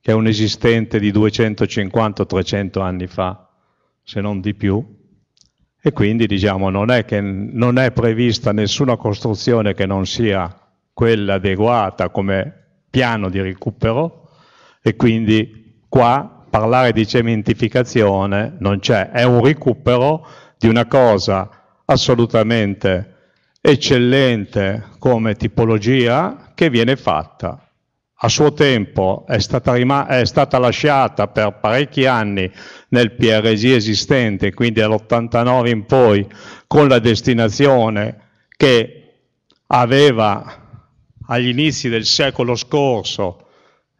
che è un esistente di 250-300 anni fa, se non di più, e quindi diciamo, non, è che, non è prevista nessuna costruzione che non sia quella adeguata come piano di recupero e quindi qua parlare di cementificazione non c'è, è un recupero di una cosa assolutamente eccellente come tipologia che viene fatta a suo tempo è stata, è stata, lasciata per parecchi anni nel PRG esistente, quindi dall'89 in poi, con la destinazione che aveva agli inizi del secolo scorso,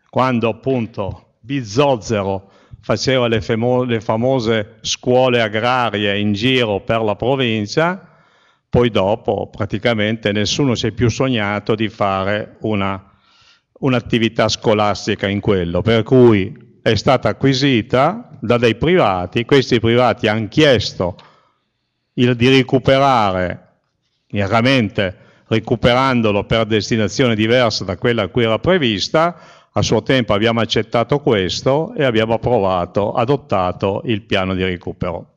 quando appunto Bizzozero faceva le, le famose scuole agrarie in giro per la provincia, poi dopo praticamente nessuno si è più sognato di fare una un'attività scolastica in quello, per cui è stata acquisita da dei privati, questi privati hanno chiesto il, di recuperare, chiaramente recuperandolo per destinazione diversa da quella a cui era prevista, a suo tempo abbiamo accettato questo e abbiamo approvato, adottato il piano di recupero.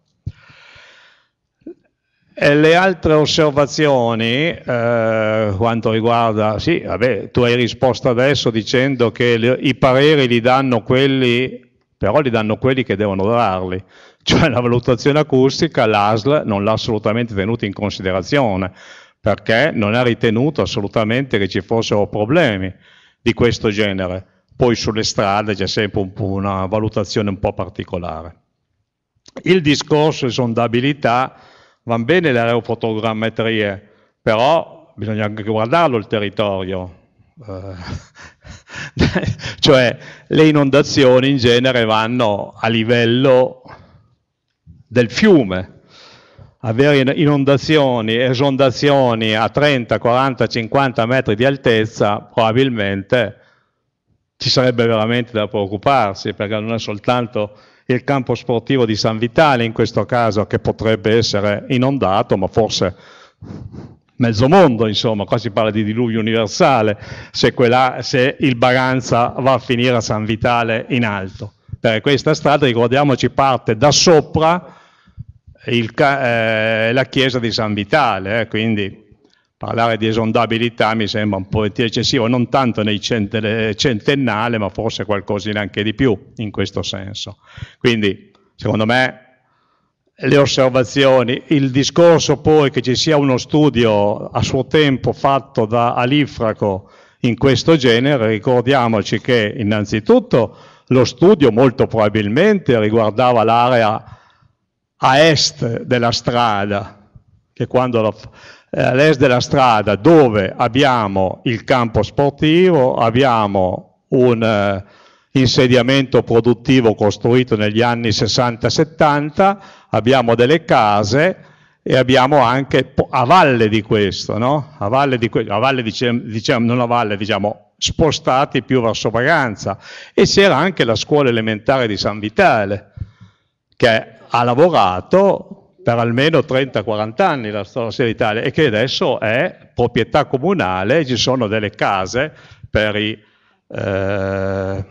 E le altre osservazioni, eh, quanto riguarda, sì, vabbè, tu hai risposto adesso dicendo che le, i pareri li danno quelli, però li danno quelli che devono darli, cioè la valutazione acustica l'ASL non l'ha assolutamente tenuta in considerazione, perché non ha ritenuto assolutamente che ci fossero problemi di questo genere. Poi sulle strade c'è sempre un una valutazione un po' particolare. Il discorso di sondabilità Vanno bene le aerofotorammetrie, però bisogna anche guardarlo il territorio. Eh, cioè le inondazioni in genere vanno a livello del fiume. Avere inondazioni, esondazioni a 30, 40, 50 metri di altezza, probabilmente ci sarebbe veramente da preoccuparsi, perché non è soltanto il campo sportivo di San Vitale in questo caso che potrebbe essere inondato, ma forse mezzo mondo, insomma, qua si parla di diluvio universale, se, quella, se il Baganza va a finire a San Vitale in alto. Per questa strada, ricordiamoci, parte da sopra il, eh, la chiesa di San Vitale, eh, quindi parlare di esondabilità mi sembra un po' eccessivo, non tanto nei centennale, ma forse qualcosina anche di più in questo senso. Quindi, secondo me, le osservazioni, il discorso poi che ci sia uno studio a suo tempo fatto da Alifraco in questo genere, ricordiamoci che innanzitutto lo studio molto probabilmente riguardava l'area a est della strada, che quando Lo eh, all'est della strada dove abbiamo il campo sportivo, abbiamo un eh, insediamento produttivo costruito negli anni 60-70, abbiamo delle case e abbiamo anche a valle di questo, no? a valle di, a valle diciamo, diciamo, non a valle, diciamo spostati più verso Braganza e c'era anche la scuola elementare di San Vitale che ha lavorato per almeno 30-40 anni la storia d'Italia e che adesso è proprietà comunale, ci sono delle case i, eh,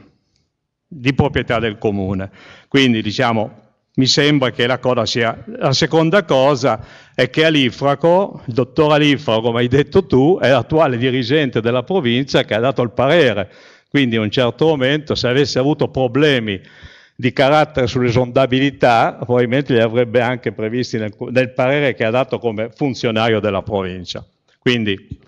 di proprietà del comune. Quindi diciamo, mi sembra che la cosa sia... La seconda cosa è che Alifraco, il dottor Alifraco, come hai detto tu, è l'attuale dirigente della provincia che ha dato il parere. Quindi in un certo momento, se avesse avuto problemi di carattere sull'esondabilità, probabilmente li avrebbe anche previsti nel, nel, parere che ha dato come funzionario della provincia. Quindi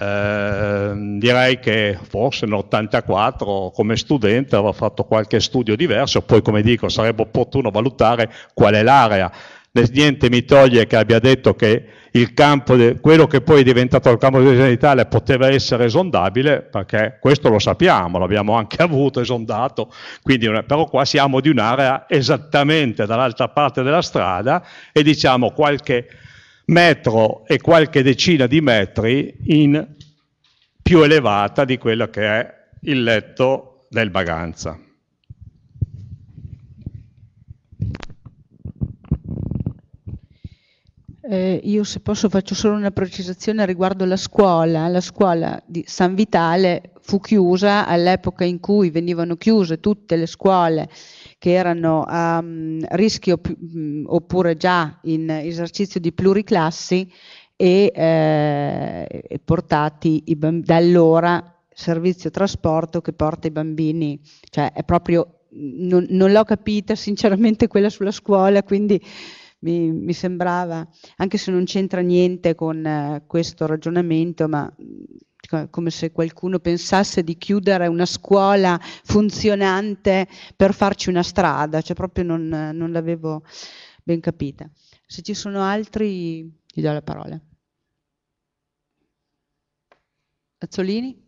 eh, direi che forse nell'84 come studente aveva fatto qualche studio diverso, poi come dico sarebbe opportuno valutare qual è l'area niente mi toglie che abbia detto che de, quello che poi è diventato il campo di decisione d'Italia poteva essere esondabile, perché questo lo sappiamo, l'abbiamo anche avuto esondato, quindi, però qua siamo di un'area esattamente dall'altra parte della strada e diciamo qualche metro e qualche decina di metri in più elevata di quello che è il letto del Baganza. Eh, io se posso faccio solo una precisazione riguardo la scuola. La scuola di San Vitale fu chiusa all'epoca in cui venivano chiuse tutte le scuole che erano a um, rischio mm, oppure già in esercizio di pluriclassi e, eh, e portati da allora servizio trasporto che porta i bambini, cioè è proprio mm, non, non l'ho capita sinceramente quella sulla scuola, quindi mi, mi sembrava, anche se non c'entra niente con eh, questo ragionamento, ma mm, come se qualcuno pensasse di chiudere una scuola funzionante per farci una strada, cioè proprio non, non l'avevo ben capita. Se ci sono altri, gli do la parola. Azzolini?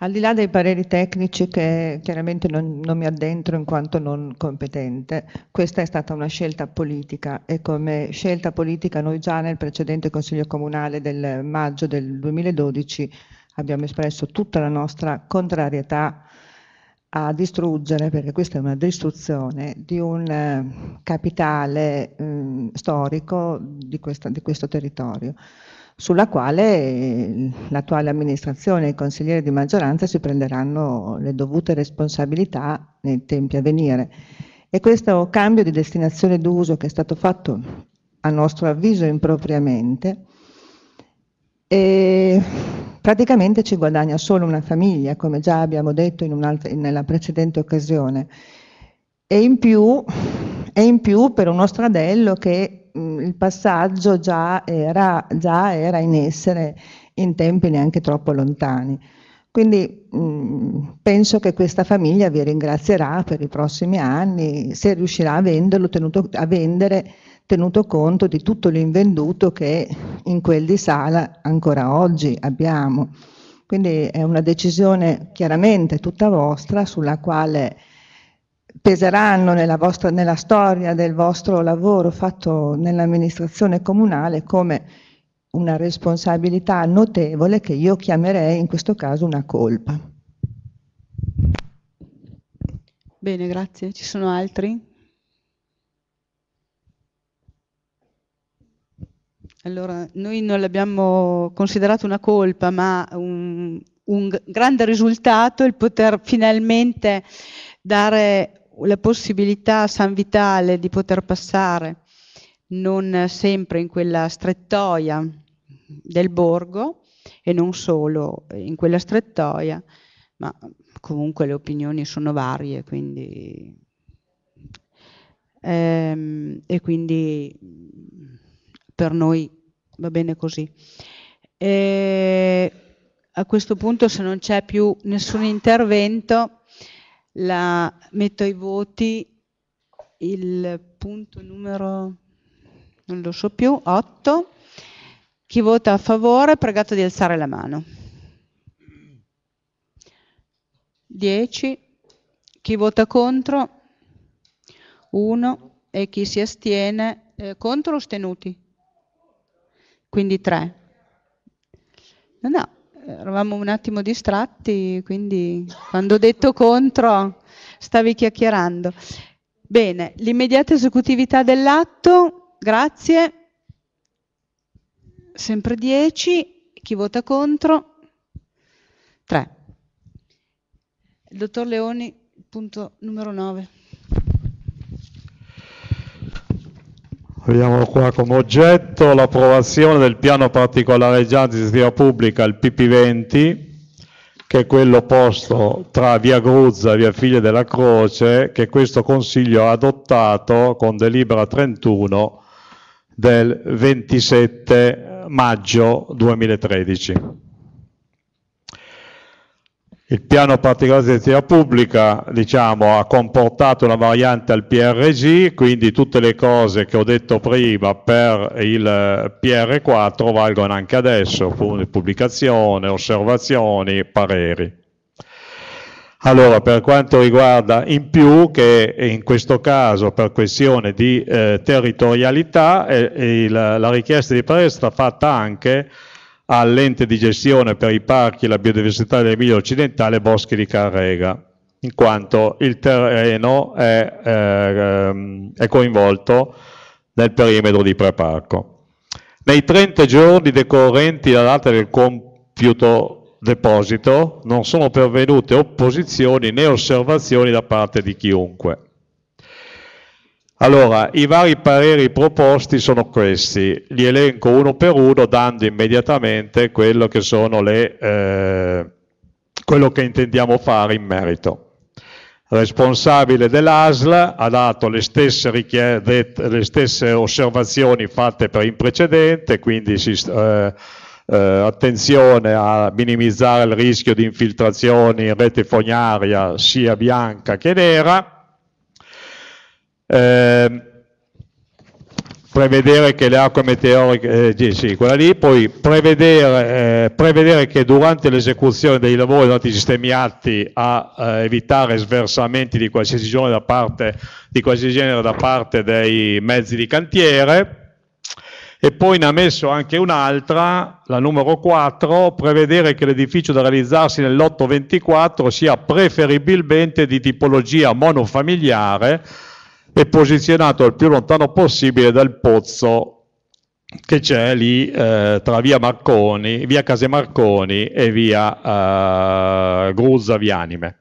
Al di là dei pareri tecnici che chiaramente non, non, mi addentro in quanto non competente, questa è stata una scelta politica e come scelta politica noi già nel precedente Consiglio Comunale del maggio del 2012 abbiamo espresso tutta la nostra contrarietà a distruggere, perché questa è una distruzione, di un eh, capitale eh, storico di, questa, di questo territorio sulla quale eh, l'attuale amministrazione e i consiglieri di maggioranza si prenderanno le dovute responsabilità nei tempi a venire. E questo cambio di destinazione d'uso che è stato fatto a nostro avviso impropriamente, e praticamente ci guadagna solo una famiglia, come già abbiamo detto nella precedente occasione, e in più, e in più per uno stradello che il passaggio già era, già era in essere in tempi neanche troppo lontani. Quindi mh, penso che questa famiglia vi ringrazierà per i prossimi anni se riuscirà a, venderlo, tenuto, a vendere tenuto conto di tutto l'invenduto che in quel di Sala ancora oggi abbiamo. Quindi è una decisione chiaramente tutta vostra sulla quale peseranno nella, vostra, nella storia del vostro lavoro fatto nell'amministrazione comunale come una responsabilità notevole che io chiamerei in questo caso una colpa. Bene, grazie. Ci sono altri? Allora, noi non l'abbiamo considerato una colpa, ma un, un grande risultato il poter finalmente dare la possibilità San Vitale di poter passare non sempre in quella strettoia del borgo e non solo in quella strettoia, ma comunque le opinioni sono varie, quindi, ehm, e quindi per noi va bene così. E a questo punto se non c'è più nessun intervento la metto ai voti il punto numero, non lo so più, 8. Chi vota a favore è pregato di alzare la mano. 10. Chi vota contro? 1. E chi si astiene? Eh, contro o stenuti? Quindi 3. No, no, eravamo un attimo distratti, quindi quando ho detto contro stavi chiacchierando. Bene, l'immediata esecutività dell'atto, grazie. Sempre 10, chi vota contro? 3. Il dottor Leoni, punto numero 9. Vediamo qua come oggetto l'approvazione del piano particolareggiante di istituzione pubblica, il PP20, che è quello posto tra via Gruzza e via Figlia della Croce, che questo Consiglio ha adottato con delibera 31 del 27 maggio 2013. Il piano particolare di edilizia pubblica diciamo, ha comportato una variante al PRG, quindi tutte le cose che ho detto prima per il PR4 valgono anche adesso, pubblicazione, osservazioni, pareri. Allora, per quanto riguarda in più, che in questo caso per questione di eh, territorialità, eh, il, la richiesta di parere è stata fatta anche all'ente di gestione per i parchi e la biodiversità dell'Emilia occidentale Boschi di Carrega, in quanto il terreno è, eh, è coinvolto nel perimetro di preparco. Nei 30 giorni decorrenti la data del compiuto deposito non sono pervenute opposizioni né osservazioni da parte di chiunque. Allora, i vari pareri proposti sono questi, li elenco uno per uno dando immediatamente quello che, le, eh, quello che intendiamo fare in merito. Il responsabile dell'ASL ha dato le stesse, le stesse, osservazioni fatte per in precedente, quindi si, eh, eh, attenzione a minimizzare il rischio di infiltrazioni in rete fognaria sia bianca che nera Ehm, prevedere che le acque meteoriche, eh, sì, quella lì, poi prevedere, eh, prevedere che durante l'esecuzione dei lavori dati sistemi atti a eh, evitare sversamenti di qualsiasi, da parte, di qualsiasi genere da parte dei mezzi di cantiere, e poi ne ha messo anche un'altra, la numero 4, prevedere che l'edificio da realizzarsi nell'824 sia preferibilmente di tipologia monofamiliare, e posizionato il più lontano possibile dal pozzo che c'è lì eh, tra via Marconi, via Case Marconi e via eh, Gruzza Vianime.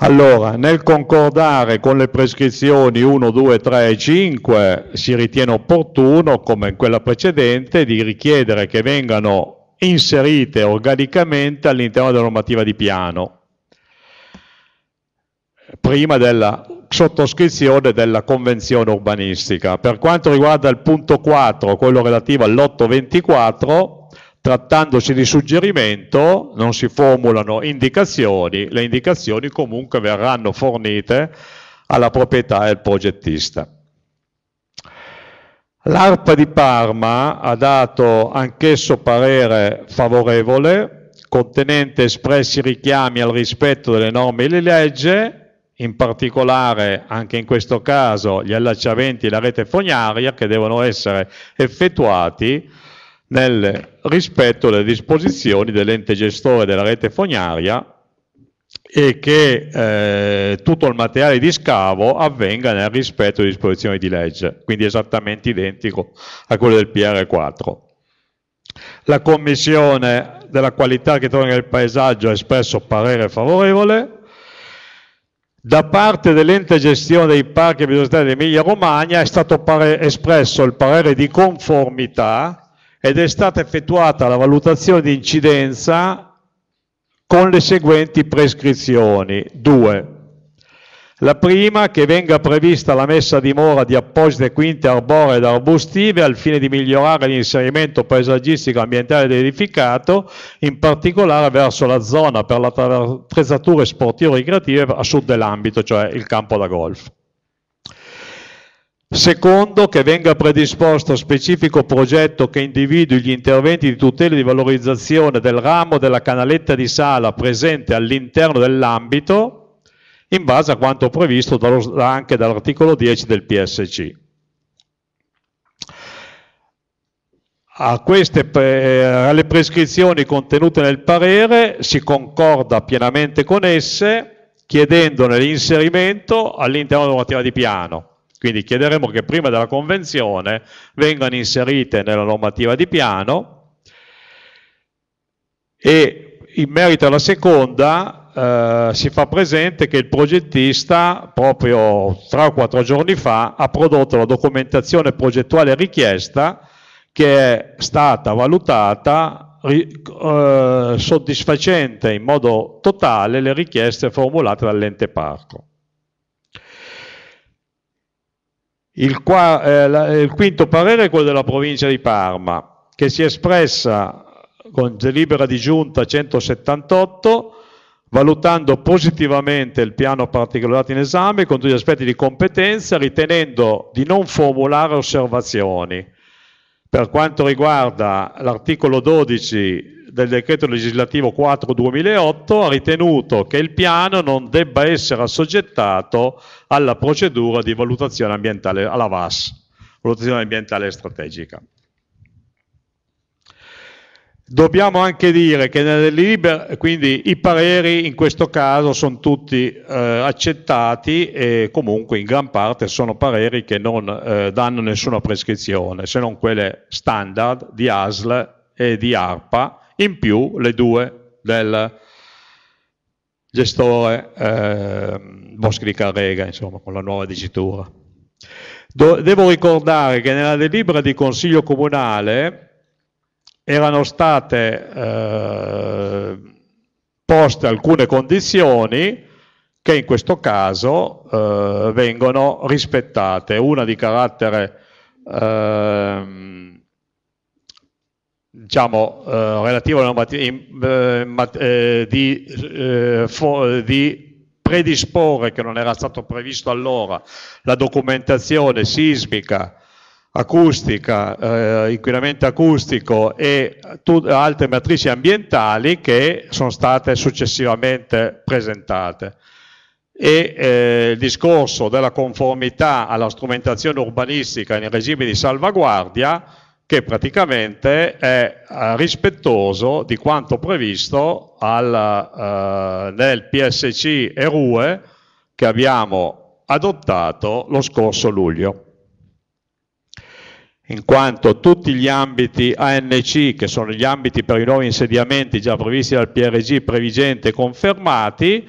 Allora, nel concordare con le prescrizioni 1, 2, 3 e 5, si ritiene opportuno, come in quella precedente, di richiedere che vengano inserite organicamente all'interno della normativa di piano, prima della sottoscrizione della convenzione urbanistica. Per quanto riguarda il punto 4, quello relativo all'824, trattandosi di suggerimento non si formulano indicazioni, le indicazioni comunque verranno fornite alla proprietà e al progettista. L'ARPA di Parma ha dato anch'esso parere favorevole, contenente espressi richiami al rispetto delle norme e le leggi, in particolare anche in questo caso gli allacciamenti e rete fognaria che devono essere effettuati nel rispetto delle disposizioni dell'ente gestore della rete fognaria e che eh, tutto il materiale di scavo avvenga nel rispetto delle disposizioni di legge, quindi esattamente identico a quello del PR4. La Commissione della qualità che architettonica nel paesaggio ha espresso parere favorevole, da parte dell'ente gestione dei parchi e biodiversità dell'Emilia Romagna è stato espresso il parere di conformità ed è stata effettuata la valutazione di incidenza con le seguenti prescrizioni. 2 la prima che venga prevista la messa a dimora di apposite quinte arboree ed arbustive al fine di migliorare l'inserimento paesaggistico ambientale dell'edificato, in particolare verso la zona per le attrezzature sportive e ricreative a sud dell'ambito, cioè il campo da golf. Secondo, che venga predisposto specifico progetto che individui gli interventi di tutela e di valorizzazione del ramo della canaletta di sala presente all'interno dell'ambito, in base a quanto previsto dallo, anche dall'articolo 10 del PSC. A Queste, eh, alle prescrizioni contenute nel parere si concorda pienamente con esse chiedendone l'inserimento all'interno della normativa di piano. Quindi chiederemo che prima della convenzione vengano inserite nella normativa di piano e in merito alla seconda eh, si fa presente che il progettista proprio tre o quattro giorni fa ha prodotto la documentazione progettuale richiesta che è stata valutata ri, eh, soddisfacente in modo totale le richieste formulate dall'ente parco. Il, qua, eh, la, eh, il quinto parere è quello della provincia di Parma, che si è espressa con delibera di giunta 178 valutando positivamente il piano particolare in esame con tutti gli aspetti di competenza, ritenendo di non formulare osservazioni. Per quanto riguarda l'articolo 12 del decreto legislativo 4-2008, ha ritenuto che il piano non debba essere assoggettato alla procedura di valutazione ambientale, alla VAS, valutazione ambientale strategica. Dobbiamo anche dire che nelle libere, quindi i pareri in questo caso sono tutti eh, accettati e comunque in gran parte sono pareri che non eh, danno nessuna prescrizione, se non quelle standard di ASL e di ARPA, in più le due del gestore eh, Boschi di Carrega, insomma, con la nuova dicitura. Do- devo ricordare che nella delibera di Consiglio Comunale erano state eh, poste alcune condizioni che in questo caso eh, vengono rispettate, una di carattere ehm, diciamo, eh, diciamo relativo alla normativa eh, eh, di, eh, for, di predisporre, che non era stato previsto allora, la documentazione sismica acustica, eh, inquinamento acustico e altre matrici ambientali che sono state successivamente presentate. E eh, il discorso della conformità alla strumentazione urbanistica nei regimi di salvaguardia che praticamente è eh, rispettoso di quanto previsto al, eh, nel PSC e RUE che abbiamo adottato lo scorso luglio in quanto tutti gli ambiti ANC, che sono gli ambiti per i nuovi insediamenti già previsti dal PRG previgente e confermati,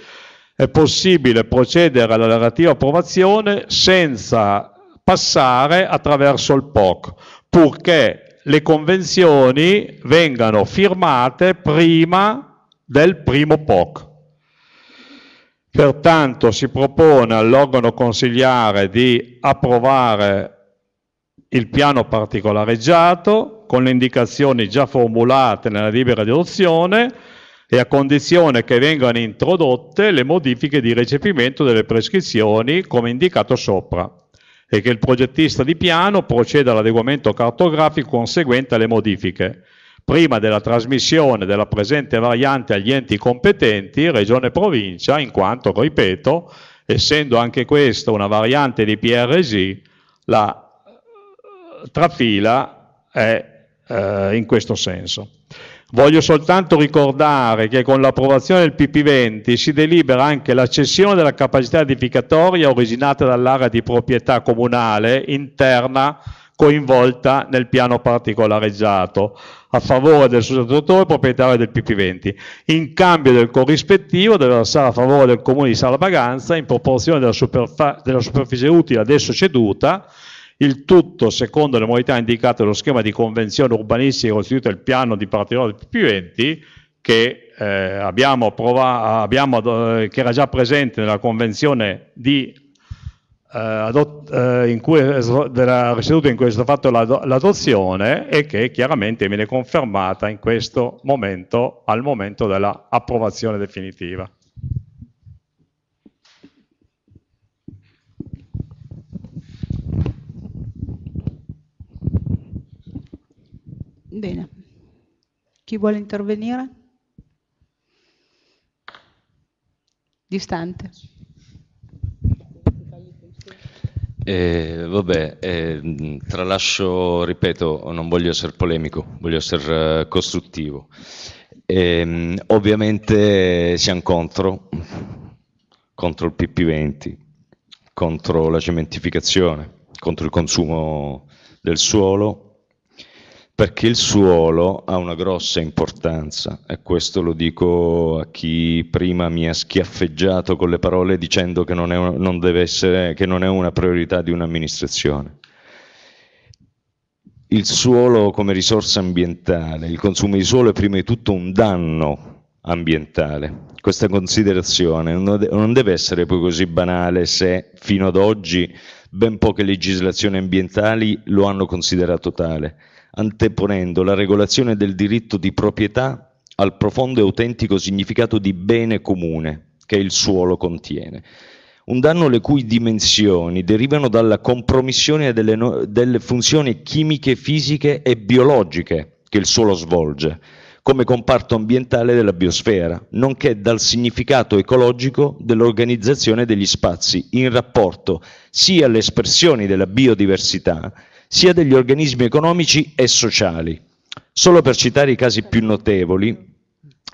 è possibile procedere alla relativa approvazione senza passare attraverso il POC, purché le convenzioni vengano firmate prima del primo POC. Pertanto si propone all'organo consigliare di approvare il piano particolareggiato con le indicazioni già formulate nella libera di adozione e a condizione che vengano introdotte le modifiche di recepimento delle prescrizioni come indicato sopra e che il progettista di piano proceda all'adeguamento cartografico conseguente alle modifiche, prima della trasmissione della presente variante agli enti competenti, regione e provincia, in quanto, ripeto, essendo anche questa una variante di PRG, la trafila è eh, in questo senso. Voglio soltanto ricordare che con l'approvazione del PP20 si delibera anche la cessione della capacità edificatoria originata dall'area di proprietà comunale interna coinvolta nel piano particolareggiato a favore del sottoscrittore proprietario del PP20. In cambio del corrispettivo deve versare a favore del comune di Sala in proporzione della, superf- della superficie utile adesso ceduta il tutto secondo le modalità indicate dallo schema di convenzione urbanistica costituito dal piano di particolari più enti che, eh, abbiamo prova- abbiamo, eh, che era già presente nella convenzione di eh, Adott- in eh, cui, della in cui è stata fatta l'adozione e che chiaramente viene confermata in questo momento, al momento dell'approvazione definitiva. Bene. Chi vuole intervenire? Distante. Eh, vabbè, eh, tralascio, ripeto, non voglio essere polemico, voglio essere eh, costruttivo. Eh, ovviamente siamo contro, contro il PP20, contro la cementificazione, contro il consumo del suolo, perché il suolo ha una grossa importanza e questo lo dico a chi prima mi ha schiaffeggiato con le parole dicendo che non è, una, non essere, che non è una priorità di un'amministrazione. Il suolo come risorsa ambientale, il consumo di suolo è prima di tutto un danno ambientale. Questa considerazione non deve essere poi così banale se fino ad oggi ben poche legislazioni ambientali lo hanno considerato tale anteponendo la regolazione del diritto di proprietà al profondo e autentico significato di bene comune che il suolo contiene. Un danno le cui dimensioni derivano dalla compromissione delle, no delle funzioni chimiche, fisiche e biologiche che il suolo svolge come comparto ambientale della biosfera, nonché dal significato ecologico dell'organizzazione degli spazi in rapporto sia alle espressioni della biodiversità sia degli organismi economici e sociali. Solo per citare i casi più notevoli,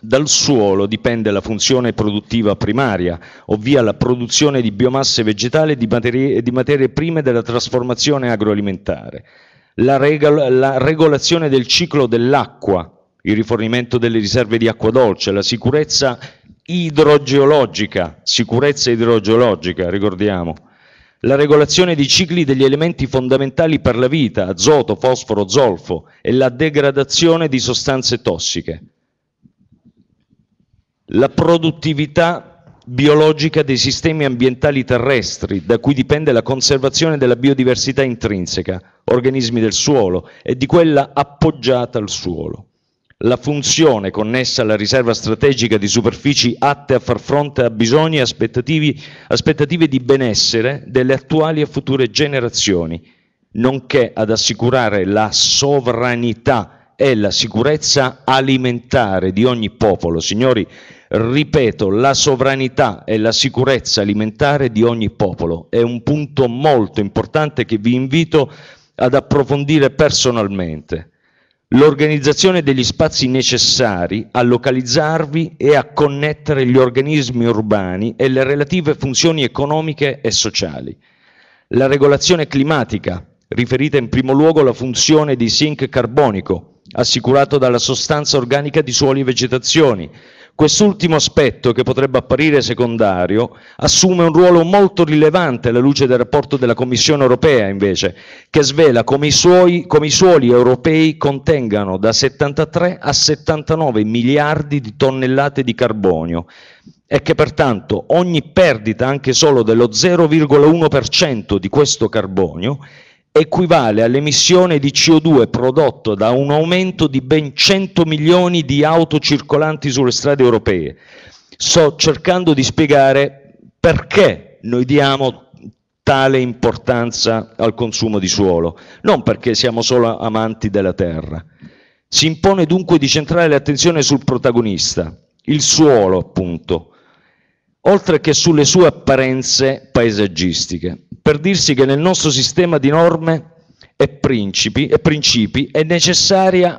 dal suolo dipende la funzione produttiva primaria, ovvia la produzione di biomasse vegetali e di materie, di materie prime della trasformazione agroalimentare, la, regol la regolazione del ciclo dell'acqua, il rifornimento delle riserve di acqua dolce, la sicurezza idrogeologica, sicurezza idrogeologica, ricordiamo, la regolazione dei cicli degli elementi fondamentali per la vita, azoto, fosforo, zolfo, e la degradazione di sostanze tossiche, la produttività biologica dei sistemi ambientali terrestri, da cui dipende la conservazione della biodiversità intrinseca, organismi del suolo, e di quella appoggiata al suolo la funzione connessa alla riserva strategica di superfici atte a far fronte a bisogni e aspettative di benessere delle attuali e future generazioni, nonché ad assicurare la sovranità e la sicurezza alimentare di ogni popolo. Signori, ripeto, la sovranità e la sicurezza alimentare di ogni popolo è un punto molto importante che vi invito ad approfondire personalmente l'organizzazione degli spazi necessari a localizzarvi e a connettere gli organismi urbani e le relative funzioni economiche e sociali. La regolazione climatica, riferita in primo luogo alla funzione di sink carbonico, assicurato dalla sostanza organica di suoli e vegetazioni, Quest'ultimo aspetto, che potrebbe apparire secondario, assume un ruolo molto rilevante alla luce del rapporto della Commissione europea, invece, che svela come i, suoi, come i suoli europei contengano da 73 a 79 miliardi di tonnellate di carbonio e che pertanto ogni perdita anche solo dello 0,1% di questo carbonio equivale all'emissione di CO2 prodotto da un aumento di ben 100 milioni di auto circolanti sulle strade europee. Sto cercando di spiegare perché noi diamo tale importanza al consumo di suolo, non perché siamo solo amanti della terra. Si impone dunque di centrare l'attenzione sul protagonista, il suolo appunto, oltre che sulle sue apparenze paesaggistiche per dirsi che nel nostro sistema di norme e principi, e principi è necessaria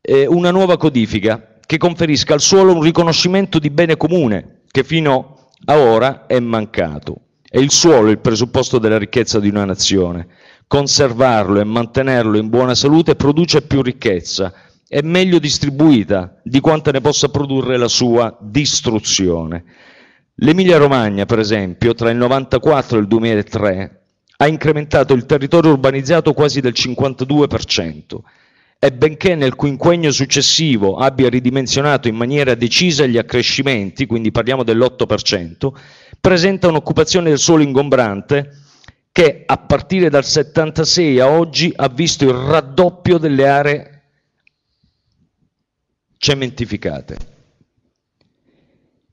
eh, una nuova codifica che conferisca al suolo un riconoscimento di bene comune che fino a ora è mancato. È il suolo il presupposto della ricchezza di una nazione. Conservarlo e mantenerlo in buona salute produce più ricchezza, è meglio distribuita di quanto ne possa produrre la sua distruzione. L'Emilia Romagna, per esempio, tra il 1994 e il 2003 ha incrementato il territorio urbanizzato quasi del 52% e benché nel quinquennio successivo abbia ridimensionato in maniera decisa gli accrescimenti, quindi parliamo dell'8%, presenta un'occupazione del suolo ingombrante che a partire dal 76 a oggi ha visto il raddoppio delle aree cementificate.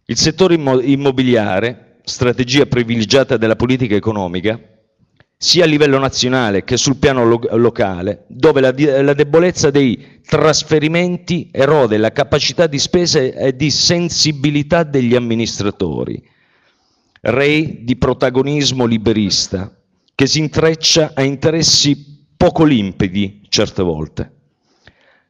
Il settore immobiliare, strategia privilegiata della politica economica, sia a livello nazionale che sul piano lo locale, dove la, la, debolezza dei trasferimenti erode la capacità di spesa e di sensibilità degli amministratori, re di protagonismo liberista, che si intreccia a interessi poco limpidi certe volte.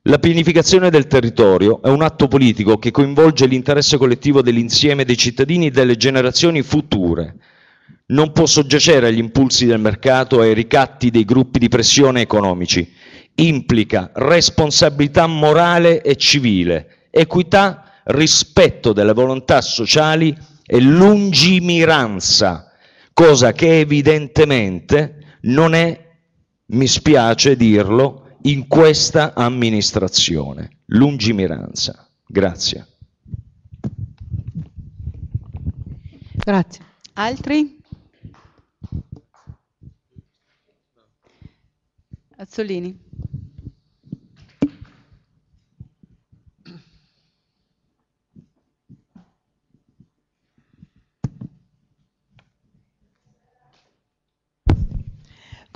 La pianificazione del territorio è un atto politico che coinvolge l'interesse collettivo dell'insieme dei cittadini e delle generazioni future. Non può soggiacere agli impulsi del mercato e ai ricatti dei gruppi di pressione economici. Implica responsabilità morale e civile, equità, rispetto delle volontà sociali e lungimiranza, cosa che evidentemente non è, mi spiace dirlo, in questa amministrazione. Lungimiranza. Grazie. Grazie. Altri? Azzolini.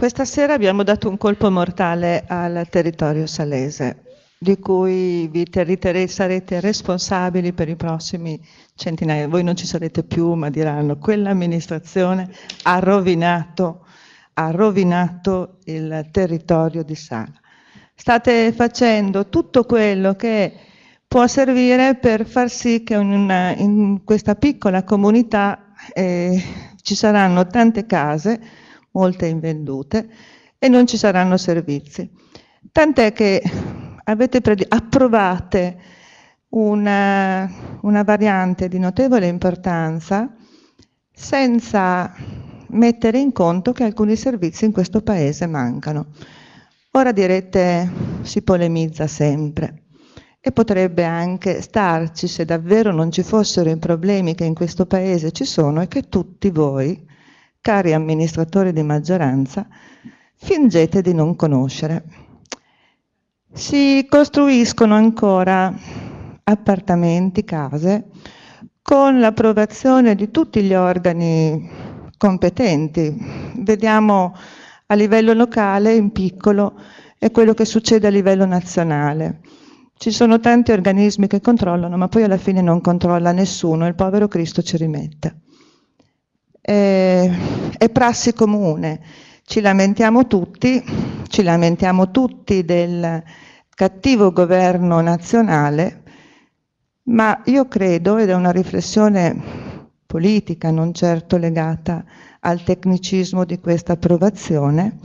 Questa sera abbiamo dato un colpo mortale al territorio salese, di cui vi ter- sarete responsabili per i prossimi centinaia. Voi non ci sarete più, ma diranno quell'amministrazione ha rovinato, ha rovinato il territorio di Sala. State facendo tutto quello che può servire per far sì che una, in questa piccola comunità eh, ci saranno tante case molte invendute, e non ci saranno servizi. Tant'è che avete approvate una, una variante di notevole importanza senza mettere in conto che alcuni servizi in questo Paese mancano. Ora direte si polemizza sempre e potrebbe anche starci se davvero non ci fossero i problemi che in questo Paese ci sono e che tutti voi cari amministratori di maggioranza, fingete di non conoscere. Si costruiscono ancora appartamenti, case, con l'approvazione di tutti gli organi competenti. Vediamo a livello locale, in piccolo, e quello che succede a livello nazionale. Ci sono tanti organismi che controllano, ma poi alla fine non controlla nessuno, il povero Cristo ci rimette eh, è prassi comune. Ci lamentiamo tutti, ci lamentiamo tutti del cattivo governo nazionale, ma io credo, ed è una riflessione politica, non certo legata al tecnicismo di questa approvazione,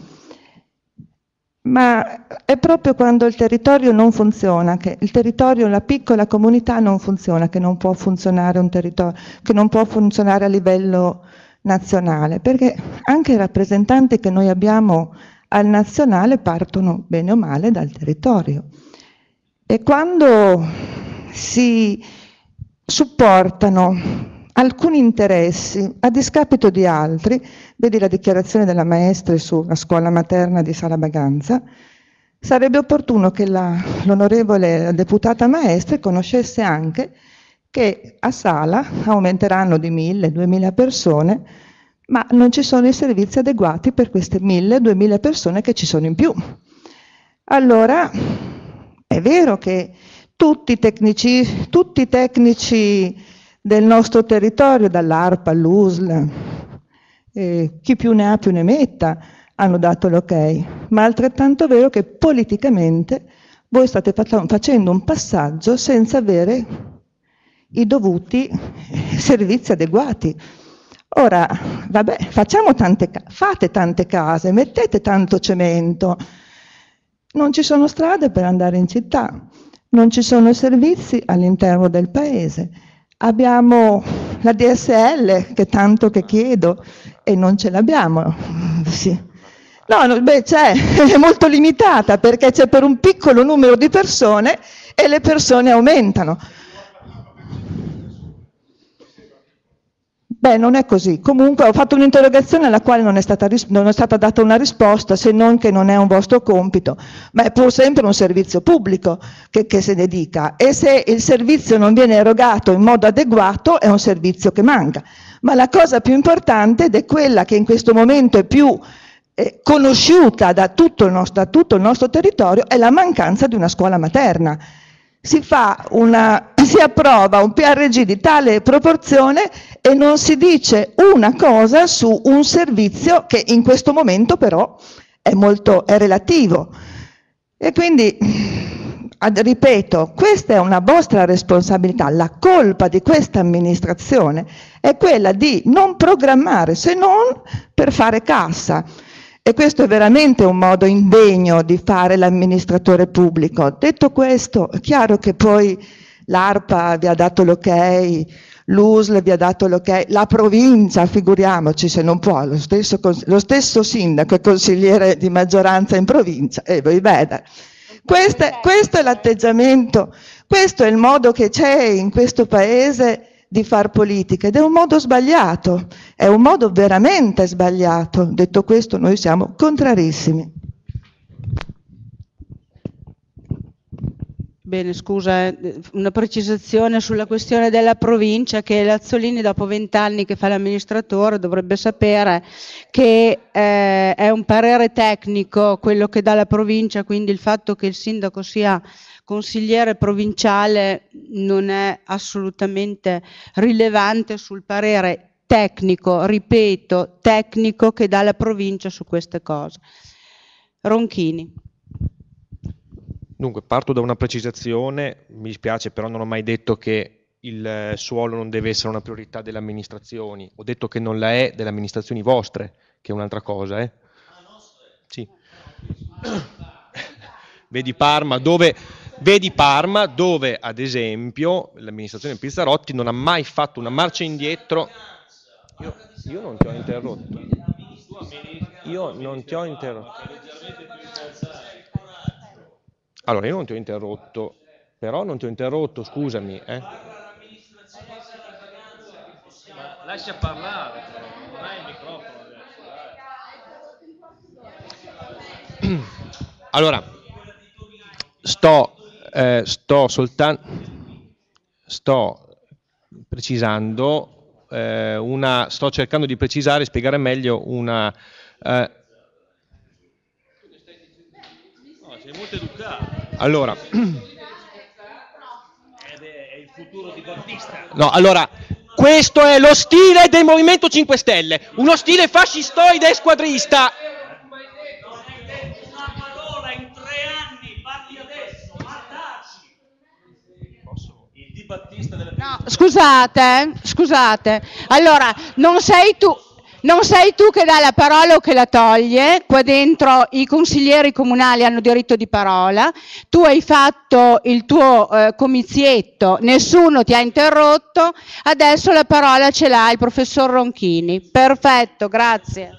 ma è proprio quando il territorio non funziona, che il territorio, la piccola comunità non funziona, che non può funzionare, un territorio, che non può funzionare a livello nazionale, perché anche i rappresentanti che noi abbiamo al nazionale partono bene o male dal territorio. E quando si supportano alcuni interessi a discapito di altri, vedi la dichiarazione della maestra sulla scuola materna di Sala Baganza, sarebbe opportuno che l'onorevole deputata maestra conoscesse anche che a Sala aumenteranno di 1000-2000 persone, ma non ci sono i servizi adeguati per queste 1000-2000 persone che ci sono in più. Allora, è vero che tutti i tecnici, tutti i tecnici del nostro territorio, dall'ARPA all'USL, eh, chi più ne ha più ne metta, hanno dato l'ok, ma è altrettanto vero che politicamente voi state facendo un passaggio senza avere i dovuti eh, servizi adeguati. Ora, vabbè, tante, fate tante case, mettete tanto cemento, non ci sono strade per andare in città, non ci sono servizi all'interno del paese. Abbiamo la DSL che tanto che chiedo e non ce l'abbiamo. Sì. No, no, beh, c'è, è molto limitata perché c'è per un piccolo numero di persone e le persone aumentano. Beh, non è così. Comunque ho fatto un'interrogazione alla quale non è, stata, non è, stata data una risposta, se non che non è un vostro compito, ma è pur sempre un servizio pubblico che, che se ne dica. E se il servizio non viene erogato in modo adeguato, è un servizio che manca. Ma la cosa più importante, ed è quella che in questo momento è più eh, conosciuta da tutto, nostro, da tutto il nostro territorio, è la mancanza di una scuola materna. Si, una, si, approva un PRG di tale proporzione e non si dice una cosa su un servizio che in questo momento però è molto è relativo. E quindi ripeto, questa è una vostra responsabilità, la colpa di questa amministrazione è quella di non programmare se non per fare cassa. E questo è veramente un modo indegno di fare l'amministratore pubblico. Detto questo, è chiaro che poi l'ARPA vi ha dato l'ok, l'USL vi ha dato l'ok, la provincia, figuriamoci se non può, lo stesso, lo stesso sindaco e consigliere di maggioranza in provincia e eh, voi veda. Queste, questo è l'atteggiamento, questo è il modo che c'è in questo paese di far politica ed è un modo sbagliato, è un modo veramente sbagliato. Detto questo noi siamo contrarissimi. Bene, scusa, eh, una precisazione sulla questione della provincia che Lazzolini dopo vent'anni che fa l'amministratore dovrebbe sapere che eh, è un parere tecnico quello che dà la provincia, quindi il fatto che il sindaco sia consigliere provinciale non è assolutamente rilevante sul parere tecnico, ripeto, tecnico che dà la provincia su queste cose. Ronchini. Dunque, parto da una precisazione, mi dispiace però non ho mai detto che il suolo non deve essere una priorità delle amministrazioni, ho detto che non la è delle amministrazioni vostre, che è un'altra cosa. Eh. Sì. Vedi Parma, dove, vedi Parma dove ad esempio l'amministrazione Pizzarotti non ha mai fatto una marcia indietro. Io, io non ti ho interrotto. Io non ti ho interrotto. Allora, io non ti ho interrotto, però non ti ho interrotto, scusami. Eh. Ma lascia parlare, non hai il microfono. Allora, sto, eh, sto soltanto sto precisando eh, una sto cercando di precisare e spiegare meglio una eh, no, sei molto educato allora, No, allora, questo è lo stile del Movimento 5 Stelle, uno stile fascistoide e squadrista. No, scusate, scusate. Allora, non sei tu non sei tu che dà la parola o che la toglie, qua dentro i consiglieri comunali hanno diritto di parola, tu hai fatto il tuo eh, comizietto, nessuno ti ha interrotto, adesso la parola ce l'ha il professor Ronchini. Perfetto, grazie.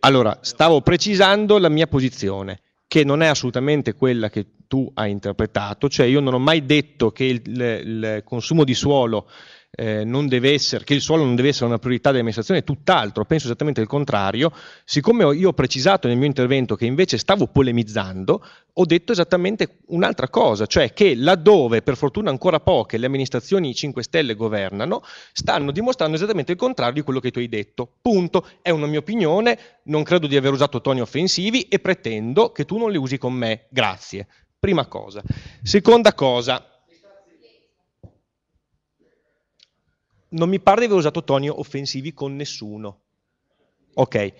Allora, stavo precisando la mia posizione, che non è assolutamente quella che tu hai interpretato, cioè io non ho mai detto che il, il, il consumo di suolo eh, non deve essere, che il suolo non deve essere una priorità dell'amministrazione, tutt'altro, penso esattamente il contrario. Siccome io ho precisato nel mio intervento che invece stavo polemizzando, ho detto esattamente un'altra cosa, cioè che laddove, per fortuna ancora poche, le amministrazioni 5 Stelle governano, stanno dimostrando esattamente il contrario di quello che tu hai detto. Punto. È una mia opinione, non credo di aver usato toni offensivi e pretendo che tu non li usi con me. Grazie prima cosa. Seconda cosa, non mi pare di aver usato toni offensivi con nessuno. Ok,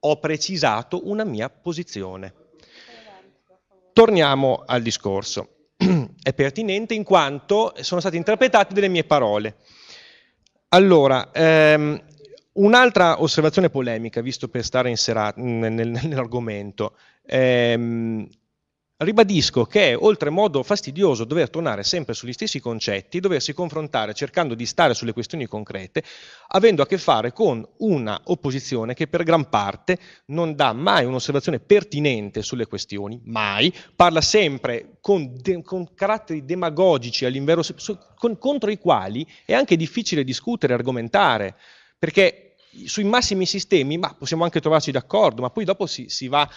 ho precisato una mia posizione. Torniamo al discorso. È pertinente in quanto sono state interpretate delle mie parole. Allora, ehm, un'altra osservazione polemica, visto per stare in serata, nell'argomento, ehm, Ribadisco che è oltremodo fastidioso dover tornare sempre sugli stessi concetti, doversi confrontare cercando di stare sulle questioni concrete, avendo a che fare con una opposizione che per gran parte non dà mai un'osservazione pertinente sulle questioni, mai, parla sempre con, de- con caratteri demagogici all'inverno, con- contro i quali è anche difficile discutere, argomentare, perché sui massimi sistemi, ma possiamo anche trovarci d'accordo, ma poi dopo si, si va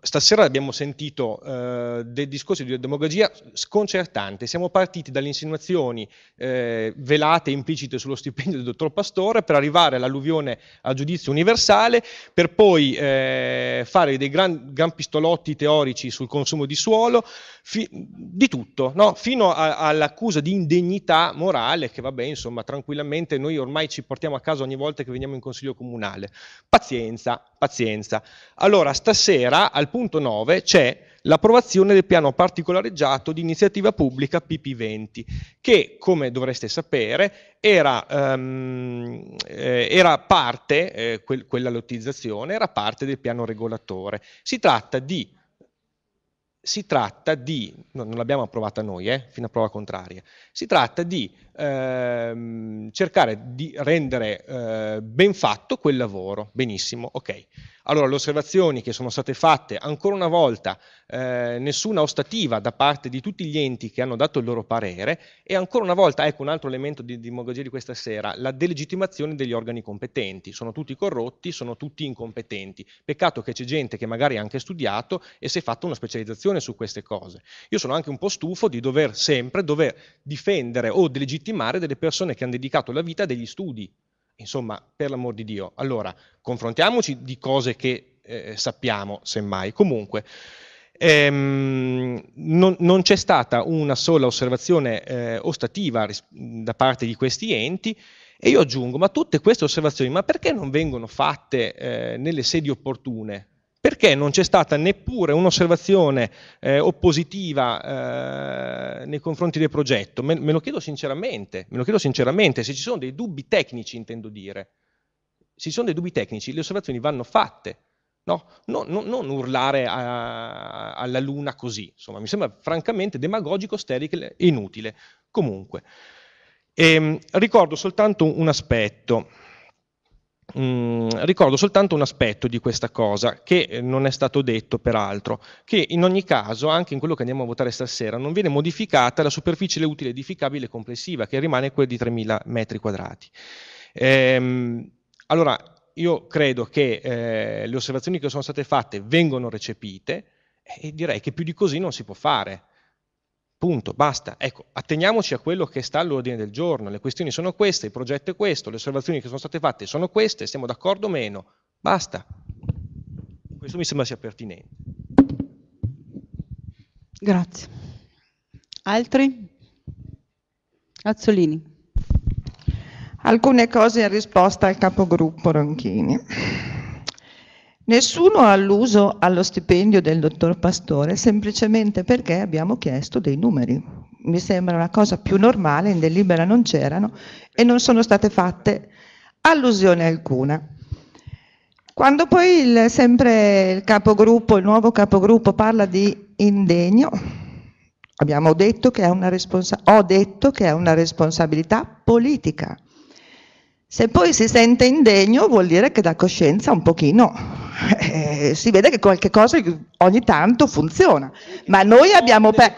Stasera abbiamo sentito eh, dei discorsi di demagogia sconcertanti. Siamo partiti dalle insinuazioni eh, velate e implicite sullo stipendio del dottor Pastore per arrivare all'alluvione a giudizio universale, per poi eh, fare dei gran, gran, pistolotti teorici sul consumo di suolo, fi- di tutto, no? fino a- all'accusa di indegnità morale che, vabbè, insomma, tranquillamente noi ormai ci portiamo a casa ogni volta che veniamo in consiglio comunale. Pazienza, pazienza. Allora, stasera al punto 9 c'è l'approvazione del piano particolareggiato di iniziativa pubblica PP20, che come dovreste sapere era, um, eh, era parte, eh, quel, quella lottizzazione, era parte del piano regolatore. Si tratta di si tratta di, no, non l'abbiamo approvata noi, eh, fino a prova contraria, si tratta di ehm, cercare di rendere eh, ben fatto quel lavoro. Benissimo, ok. Allora, le osservazioni che sono state fatte, ancora una volta, eh, nessuna ostativa da parte di tutti gli enti che hanno dato il loro parere e ancora una volta, ecco un altro elemento di demagogia di questa sera, la delegittimazione degli organi competenti. Sono tutti corrotti, sono tutti incompetenti. Peccato che c'è gente che magari ha anche studiato e si è fatta una specializzazione su queste cose. Io sono anche un po' stufo di dover sempre dover difendere o delegittimare delle persone che hanno dedicato la vita a degli studi Insomma, per l'amor di Dio. Allora, confrontiamoci di cose che eh, sappiamo, semmai. Comunque, ehm, non, non, c'è stata una sola osservazione eh, ostativa da parte di questi enti. E io aggiungo, ma tutte queste osservazioni, ma perché non vengono fatte eh, nelle sedi opportune? perché non c'è stata neppure un'osservazione eh, oppositiva eh, nei confronti del progetto. Me, me, lo chiedo sinceramente, me lo chiedo sinceramente, se ci sono dei dubbi tecnici intendo dire, se ci sono dei dubbi tecnici le osservazioni vanno fatte, no? non, non, non urlare a, a, alla luna così, insomma mi sembra francamente demagogico, sterile e inutile. Comunque, ehm, ricordo soltanto un aspetto. Mm, ricordo soltanto un aspetto di questa cosa che eh, non è stato detto peraltro, che in ogni caso anche in quello che andiamo a votare stasera non viene modificata la superficie utile edificabile complessiva che rimane quella di 3.000 metri quadrati. Ehm, allora io credo che eh, le osservazioni che sono state fatte vengono recepite e direi che più di così non si può fare. Punto, basta. Ecco, atteniamoci a quello che sta all'ordine del giorno. Le questioni sono queste, il progetto è questo, le osservazioni che sono state fatte sono queste, siamo d'accordo o meno? Basta. Questo mi sembra sia pertinente. Grazie. Altri? Azzolini. Alcune cose in risposta al capogruppo Ronchini. Nessuno ha alluso allo stipendio del dottor Pastore semplicemente perché abbiamo chiesto dei numeri. Mi sembra una cosa più normale, in delibera non c'erano e non sono state fatte allusione alcuna. Quando poi il, sempre il capogruppo, il nuovo capogruppo parla di indegno, abbiamo detto che è una, responsa- detto che è una responsabilità politica se poi si sente indegno vuol dire che da coscienza un pochino eh, si vede che qualche cosa ogni tanto funziona. Ma noi abbiamo... Per...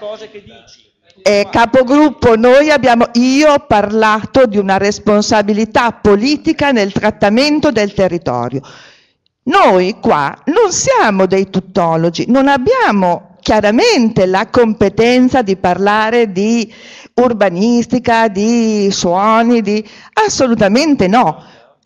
Eh, capogruppo, noi abbiamo, io ho parlato di una responsabilità politica nel trattamento del territorio. Noi qua non siamo dei tuttologi, non abbiamo chiaramente la competenza di parlare di urbanistica, di suoni, di... assolutamente no.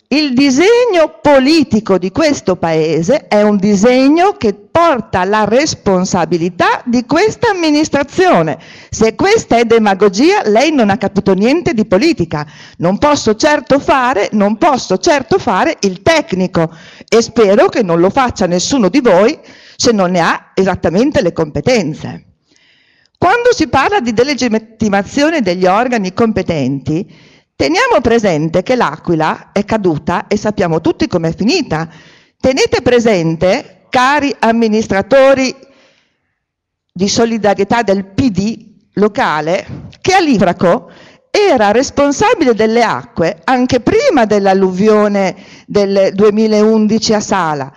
Il disegno politico di questo paese è un disegno che porta la responsabilità di questa amministrazione. Se questa è demagogia, lei non ha capito niente di politica. Non posso certo fare, non posso certo fare il tecnico e spero che non lo faccia nessuno di voi se non ne ha esattamente le competenze. Quando si parla di delegittimazione degli organi competenti, teniamo presente che l'Aquila è caduta e sappiamo tutti com'è finita. Tenete presente, cari amministratori di solidarietà del PD locale, che a Livraco era responsabile delle acque anche prima dell'alluvione del 2011 a Sala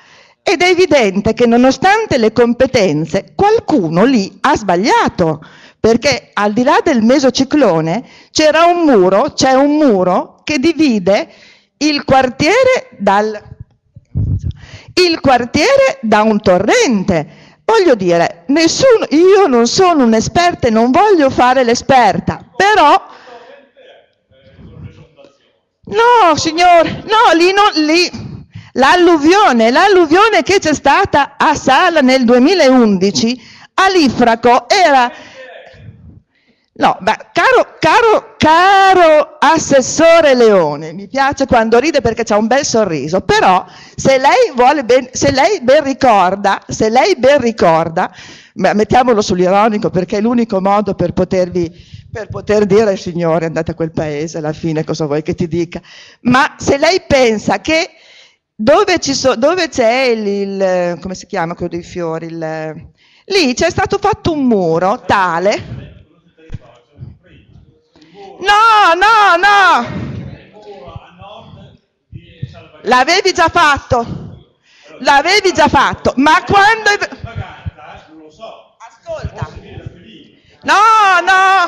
ed è evidente che nonostante le competenze, qualcuno lì ha sbagliato, perché al di là del mesociclone c'era un muro, c'è un muro che divide il quartiere, dal, il quartiere da un torrente. Voglio dire, nessuno, io non sono un'esperta e non voglio fare l'esperta, però... Eh, no, signore, no, lì, non, lì L'alluvione, l'alluvione che c'è stata a Sala nel 2011, all'Ifraco era... No, ma caro, caro, caro assessore Leone, mi piace quando ride perché c'ha un bel sorriso, però se lei, vuole ben, se lei ben ricorda, se lei ben ricorda, mettiamolo sull'ironico perché è l'unico modo per potervi per poter dire signore andate a quel paese alla fine cosa vuoi che ti dica, ma se lei pensa che dove, so, dove c'è il, il, come si chiama quello dei fiori? Il, lì c'è stato fatto un muro tale. No, no, no! L'avevi già fatto, l'avevi già fatto, ma quando... Eh, Ascolta, No, no,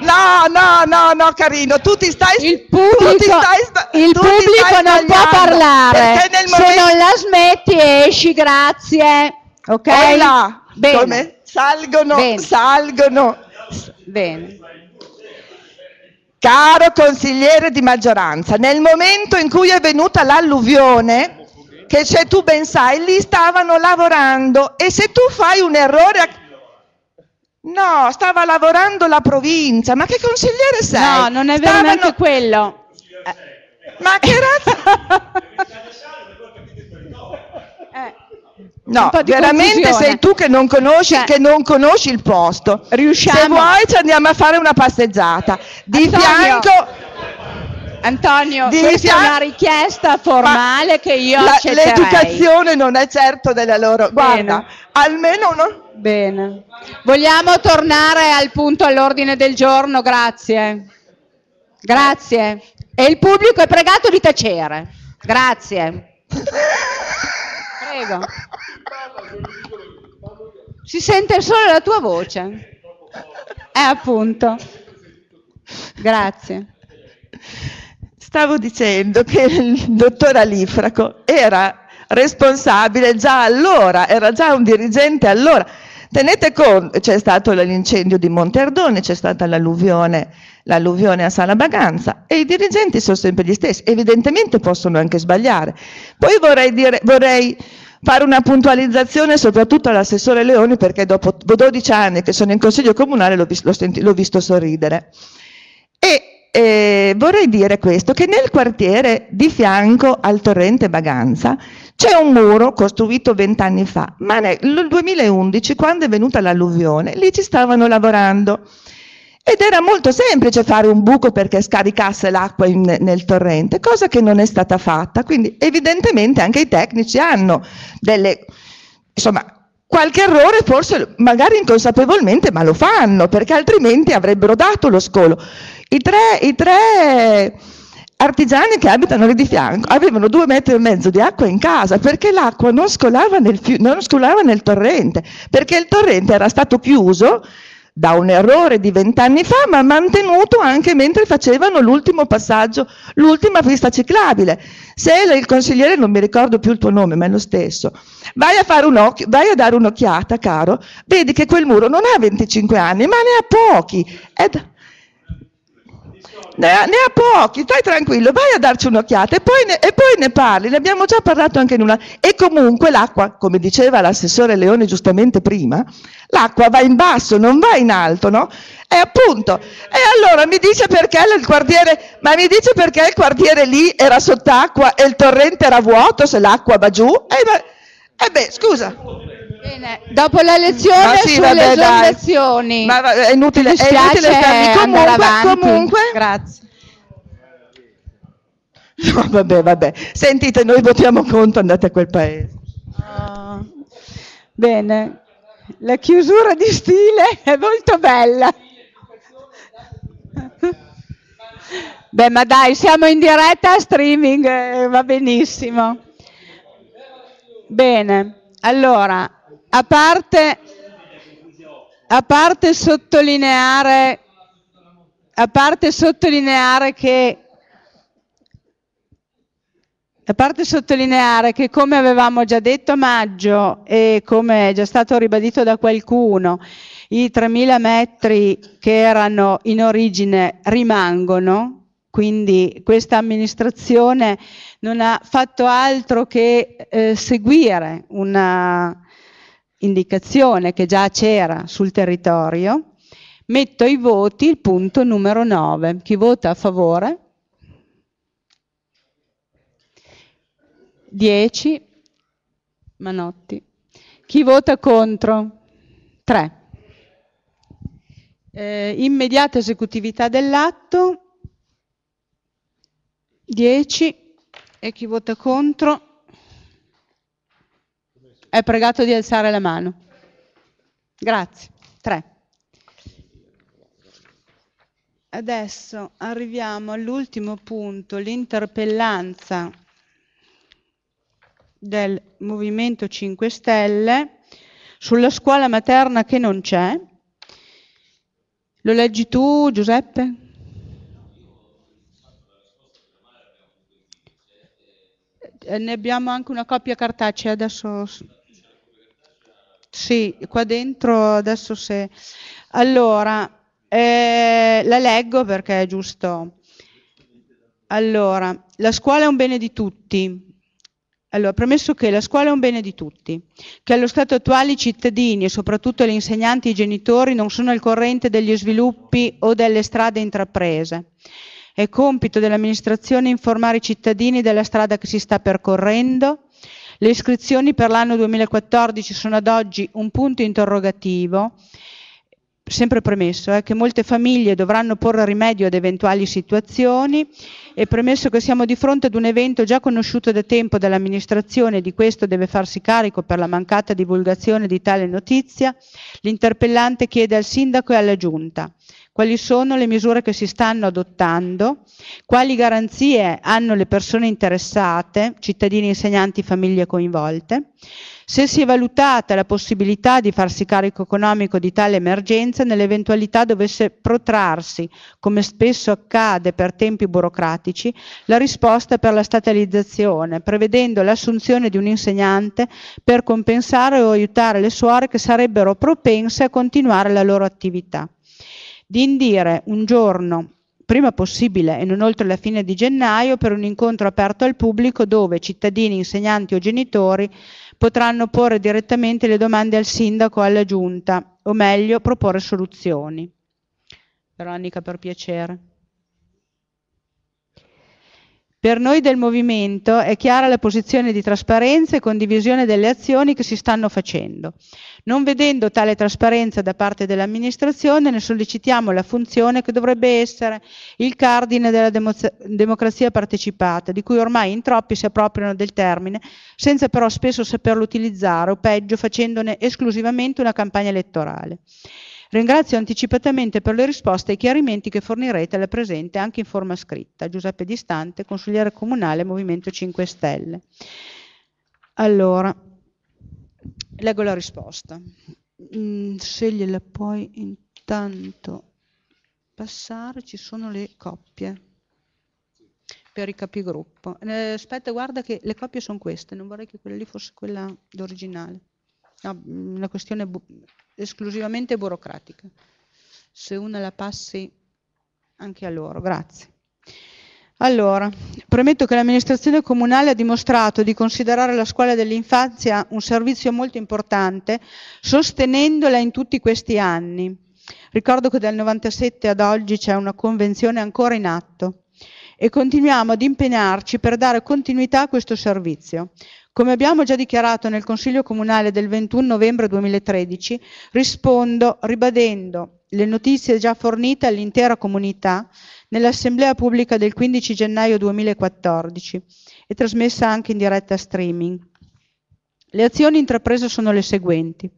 no, no, no, no, carino, tu ti stai Il pubblico, tu stai sta, il pubblico non può parlare. Se momento... non la smetti esci, grazie. Ok? Olla, Bene. Come? Salgono, Bene. salgono. Bene. Caro consigliere di maggioranza, nel momento in cui è venuta l'alluvione, che se tu ben sai, lì stavano lavorando e se tu fai un errore A... No, stava lavorando la provincia, ma che consigliere sei? No, non è vero Stavano... quello. Eh, ma che razza? No, veramente confusione. sei tu che non, conosci, cioè, che non conosci il posto. Riusciamo. Se vuoi ci andiamo a fare una passeggiata. Di Antonio. fianco Antonio, dignità, questa è una richiesta formale che io la, accetterei. L'educazione non è certo della loro... Guarda, Bene. almeno no. Bene. Vogliamo tornare al punto all'ordine del giorno, grazie. Grazie. E il pubblico è pregato di tacere. Grazie. Prego. Si sente solo la tua voce. È eh, appunto. Grazie. Stavo dicendo che il dottor Alifraco era responsabile già allora, era già un dirigente allora. Tenete conto, c'è stato l'incendio di Monte Ardone, c'è stata l'alluvione, l'alluvione a Sala Baganza e i dirigenti sono sempre gli stessi, evidentemente possono anche sbagliare. Poi vorrei, dire, vorrei fare una puntualizzazione soprattutto all'assessore Leoni perché dopo 12 anni che sono in consiglio comunale l'ho visto, l'ho visto sorridere eh, vorrei dire questo, che nel quartiere di fianco al torrente Baganza c'è un muro costruito vent'anni fa, ma nel 2011, quando è venuta l'alluvione, lì ci stavano lavorando. Ed era molto semplice fare un buco perché scaricasse l'acqua in, nel torrente, cosa che non è stata fatta. Quindi evidentemente anche i tecnici hanno delle, insomma, qualche errore, forse magari inconsapevolmente, ma lo fanno, perché altrimenti avrebbero dato lo scolo. I tre, i tre artigiani che abitano lì di fianco avevano due metri e mezzo di acqua in casa perché l'acqua non scolava nel, non scolava nel torrente, perché il torrente era stato chiuso da un errore di vent'anni fa, ma mantenuto anche mentre facevano l'ultimo passaggio, l'ultima pista ciclabile. Se il consigliere, non mi ricordo più il tuo nome, ma è lo stesso, vai a, vai a dare un'occhiata, caro, vedi che quel muro non ha 25 anni, ma ne ha pochi. Ed ne ha, ne ha pochi, stai tranquillo, vai a darci un'occhiata e, e poi, ne, parli, ne abbiamo già parlato anche in una... E comunque l'acqua, come diceva l'assessore Leone giustamente prima, l'acqua va in basso, non va in alto, no? E appunto, e allora mi dice perché il quartiere, ma mi dice perché il quartiere lì era sott'acqua e il torrente era vuoto se l'acqua va giù? E, e beh, scusa. Bene, dopo la lezione ma sì, sulle vabbè, Ma è inutile, è inutile starmi comunque, comunque. Grazie. No, vabbè, vabbè. Sentite, noi votiamo contro, andate a quel paese. Ah. bene, la chiusura di stile è molto bella. Beh, ma dai, siamo in diretta streaming, eh, va benissimo. Bene, allora a parte, a parte sottolineare a parte sottolineare che a parte sottolineare che come avevamo già detto a maggio e come è già stato ribadito da qualcuno, i 3.000 metri che erano in origine rimangono, quindi questa amministrazione non ha fatto altro che eh, seguire una, indicazione che già c'era sul territorio, metto ai voti il punto numero 9. Chi vota a favore? 10. Manotti. Chi vota contro? 3. Eh, immediata esecutività dell'atto. 10. E chi vota contro? È pregato di alzare la mano. Grazie. Tre. Adesso arriviamo all'ultimo punto, l'interpellanza del Movimento 5 Stelle sulla scuola materna che non c'è. Lo leggi tu, Giuseppe? Eh, ne abbiamo anche una copia cartacea, adesso sì, qua dentro adesso se... Allora, eh, la leggo perché è giusto. Allora, la scuola è un bene di tutti. Allora, premesso che la scuola è un bene di tutti, che allo stato attuale i cittadini e soprattutto gli insegnanti e i genitori non sono al corrente degli sviluppi o delle strade intraprese. È compito dell'amministrazione informare i cittadini della strada che si sta percorrendo, le iscrizioni per l'anno 2014 sono ad oggi un punto interrogativo sempre premesso eh, che molte famiglie dovranno porre rimedio ad eventuali situazioni e premesso che siamo di fronte ad un evento già conosciuto da tempo dall'amministrazione e di questo deve farsi carico per la mancata divulgazione di tale notizia, l'interpellante chiede al sindaco e alla giunta quali sono le misure che si stanno adottando, quali garanzie hanno le persone interessate, cittadini, insegnanti, famiglie coinvolte, se si è valutata la possibilità di farsi carico economico di tale emergenza nell'eventualità dovesse protrarsi, come spesso accade per tempi burocratici, la risposta per la statalizzazione, prevedendo l'assunzione di un insegnante per compensare o aiutare le suore che sarebbero propense a continuare la loro attività di indire un giorno prima possibile e non oltre la fine di gennaio per un incontro aperto al pubblico dove cittadini, insegnanti o genitori potranno porre direttamente le domande al sindaco o alla giunta, o meglio proporre soluzioni. Veronica, per piacere. Per noi del movimento è chiara la posizione di trasparenza e condivisione delle azioni che si stanno facendo. Non vedendo tale trasparenza da parte dell'amministrazione, ne sollecitiamo la funzione che dovrebbe essere il cardine della democrazia partecipata, di cui ormai in troppi si appropriano del termine, senza però spesso saperlo utilizzare o peggio facendone esclusivamente una campagna elettorale. Ringrazio anticipatamente per le risposte e i chiarimenti che fornirete alla presente anche in forma scritta. Giuseppe Distante, consigliere comunale Movimento 5 Stelle. Allora, leggo la risposta. Mm, se gliela puoi intanto passare, ci sono le coppie per i capigruppo. Eh, aspetta, guarda che le coppie sono queste, non vorrei che quella lì fosse quella d'originale. Ah, una questione bu esclusivamente burocratica. Se una la passi anche a loro, grazie. Allora, premetto che l'amministrazione comunale ha dimostrato di considerare la scuola dell'infanzia un servizio molto importante, sostenendola in tutti questi anni. Ricordo che dal 97 ad oggi c'è una convenzione ancora in atto e continuiamo ad impegnarci per dare continuità a questo servizio, come abbiamo già dichiarato nel Consiglio Comunale del 21 novembre 2013, rispondo ribadendo le notizie già fornite all'intera comunità nell'Assemblea pubblica del 15 gennaio 2014 e trasmessa anche in diretta streaming. Le azioni intraprese sono le seguenti.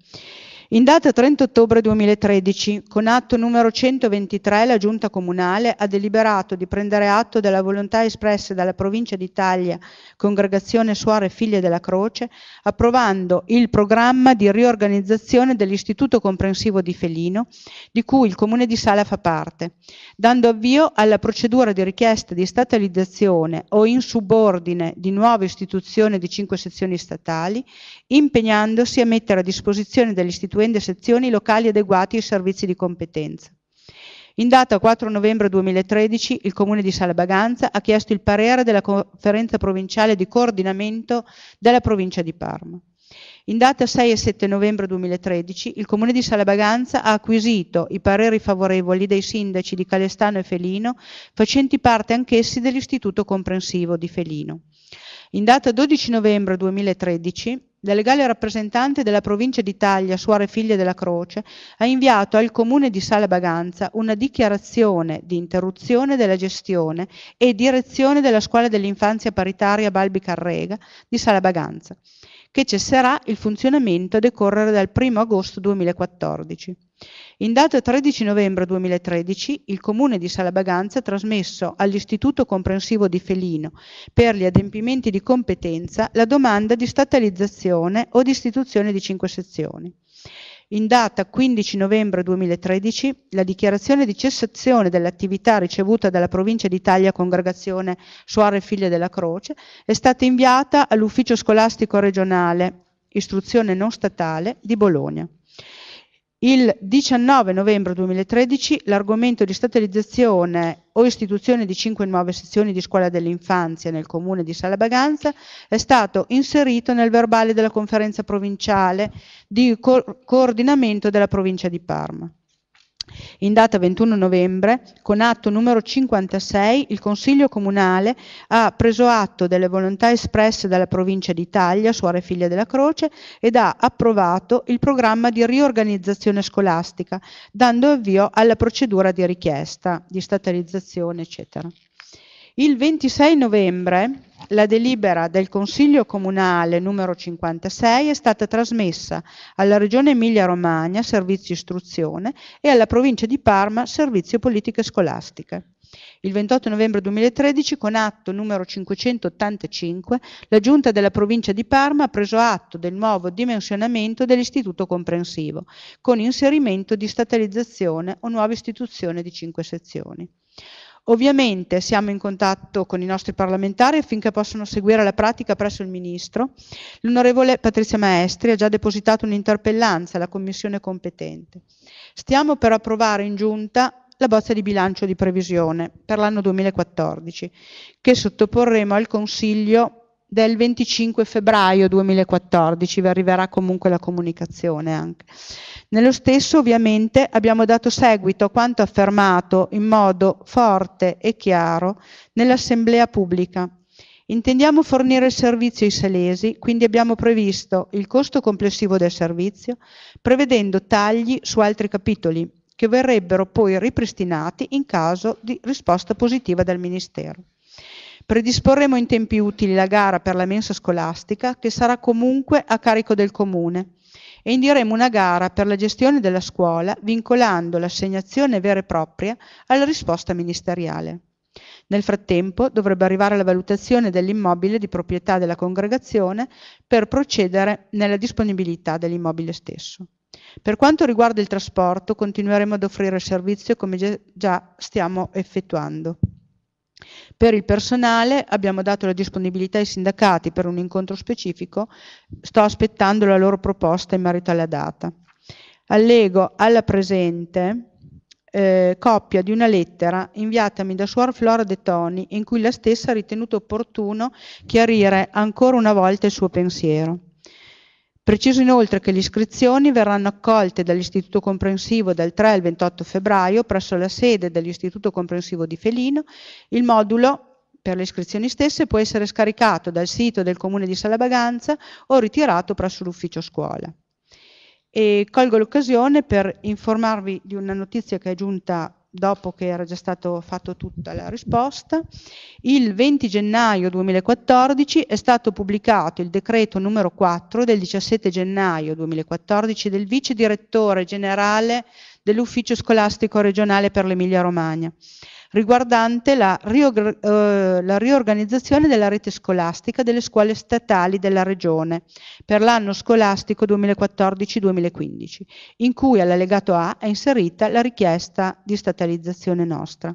In data 30 ottobre 2013, con atto numero 123, la Giunta Comunale ha deliberato di prendere atto della volontà espressa dalla Provincia d'Italia, Congregazione Suore e Figlie della Croce, approvando il programma di riorganizzazione dell'Istituto Comprensivo di Felino, di cui il Comune di Sala fa parte, dando avvio alla procedura di richiesta di statalizzazione o in subordine di nuova istituzione di cinque sezioni statali impegnandosi a mettere a disposizione delle istituende sezioni locali adeguati ai servizi di competenza. In data 4 novembre 2013 il Comune di Salabaganza ha chiesto il parere della Conferenza Provinciale di Coordinamento della Provincia di Parma. In data 6 e 7 novembre 2013 il Comune di Salabaganza ha acquisito i pareri favorevoli dei sindaci di Calestano e Felino, facenti parte anch'essi dell'Istituto Comprensivo di Felino. In data 12 novembre 2013 la legale rappresentante della provincia d'Italia, Suore Figlie della Croce, ha inviato al comune di Sala Baganza una dichiarazione di interruzione della gestione e direzione della scuola dell'infanzia paritaria Balbi Carrega di Sala Baganza, che cesserà il funzionamento a decorrere dal 1 agosto 2014. In data 13 novembre 2013, il Comune di Salabaganza ha trasmesso all'Istituto Comprensivo di Felino, per gli adempimenti di competenza, la domanda di statalizzazione o di istituzione di cinque sezioni. In data 15 novembre 2013, la dichiarazione di cessazione dell'attività ricevuta dalla Provincia d'Italia Congregazione Suore e Figlie della Croce è stata inviata all'Ufficio Scolastico Regionale Istruzione Non Statale di Bologna. Il 19 novembre 2013 l'argomento di statalizzazione o istituzione di cinque nuove sezioni di scuola dell'infanzia nel comune di Salabaganza è stato inserito nel verbale della conferenza provinciale di co coordinamento della provincia di Parma. In data 21 novembre, con atto numero 56, il Consiglio Comunale ha preso atto delle volontà espresse dalla Provincia d'Italia, Suore Figlia della Croce, ed ha approvato il programma di riorganizzazione scolastica, dando avvio alla procedura di richiesta, di statalizzazione, eccetera. Il 26 novembre la delibera del Consiglio Comunale numero 56 è stata trasmessa alla Regione Emilia-Romagna Servizio Istruzione e alla Provincia di Parma Servizio Politiche Scolastiche. Il 28 novembre 2013, con atto numero 585, la Giunta della provincia di Parma ha preso atto del nuovo dimensionamento dell'istituto comprensivo, con inserimento di statalizzazione o nuova istituzione di cinque sezioni. Ovviamente siamo in contatto con i nostri parlamentari affinché possano seguire la pratica presso il Ministro. L'onorevole Patrizia Maestri ha già depositato un'interpellanza alla Commissione competente. Stiamo per approvare in giunta la bozza di bilancio di previsione per l'anno 2014 che sottoporremo al Consiglio del 25 febbraio 2014, vi arriverà comunque la comunicazione anche. Nello stesso ovviamente abbiamo dato seguito a quanto affermato in modo forte e chiaro nell'assemblea pubblica. Intendiamo fornire il servizio ai salesi, quindi abbiamo previsto il costo complessivo del servizio, prevedendo tagli su altri capitoli, che verrebbero poi ripristinati in caso di risposta positiva del Ministero. Predisporremo in tempi utili la gara per la mensa scolastica che sarà comunque a carico del comune e indiremo una gara per la gestione della scuola vincolando l'assegnazione vera e propria alla risposta ministeriale. Nel frattempo dovrebbe arrivare la valutazione dell'immobile di proprietà della congregazione per procedere nella disponibilità dell'immobile stesso. Per quanto riguarda il trasporto, continueremo ad offrire il servizio come già stiamo effettuando. Per il personale abbiamo dato la disponibilità ai sindacati per un incontro specifico, sto aspettando la loro proposta in merito alla data. Allego alla presente eh, copia di una lettera inviatami da Suor Flora De Toni in cui la stessa ha ritenuto opportuno chiarire ancora una volta il suo pensiero. Preciso inoltre che le iscrizioni verranno accolte dall'Istituto Comprensivo dal 3 al 28 febbraio presso la sede dell'Istituto Comprensivo di Felino. Il modulo per le iscrizioni stesse può essere scaricato dal sito del Comune di Salabaganza o ritirato presso l'ufficio scuola. E colgo l'occasione per informarvi di una notizia che è giunta dopo che era già stato fatto tutta la risposta. Il 20 gennaio 2014 è stato pubblicato il decreto numero 4 del 17 gennaio 2014 del vice direttore generale dell'Ufficio scolastico regionale per l'Emilia Romagna riguardante la, riorg eh, la riorganizzazione della rete scolastica delle scuole statali della Regione per l'anno scolastico 2014-2015, in cui all'allegato A è inserita la richiesta di statalizzazione nostra.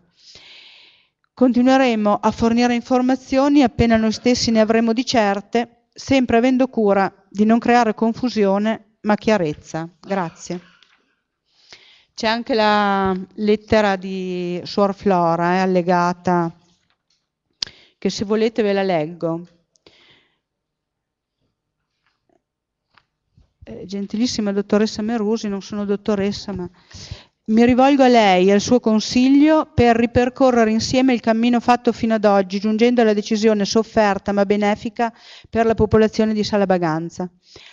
Continueremo a fornire informazioni appena noi stessi ne avremo di certe, sempre avendo cura di non creare confusione ma chiarezza. Grazie. C'è anche la lettera di Suor Flora eh, allegata, che se volete ve la leggo. Eh, gentilissima dottoressa Merusi, non sono dottoressa, ma mi rivolgo a lei e al suo consiglio per ripercorrere insieme il cammino fatto fino ad oggi, giungendo alla decisione sofferta ma benefica per la popolazione di Sala Baganza.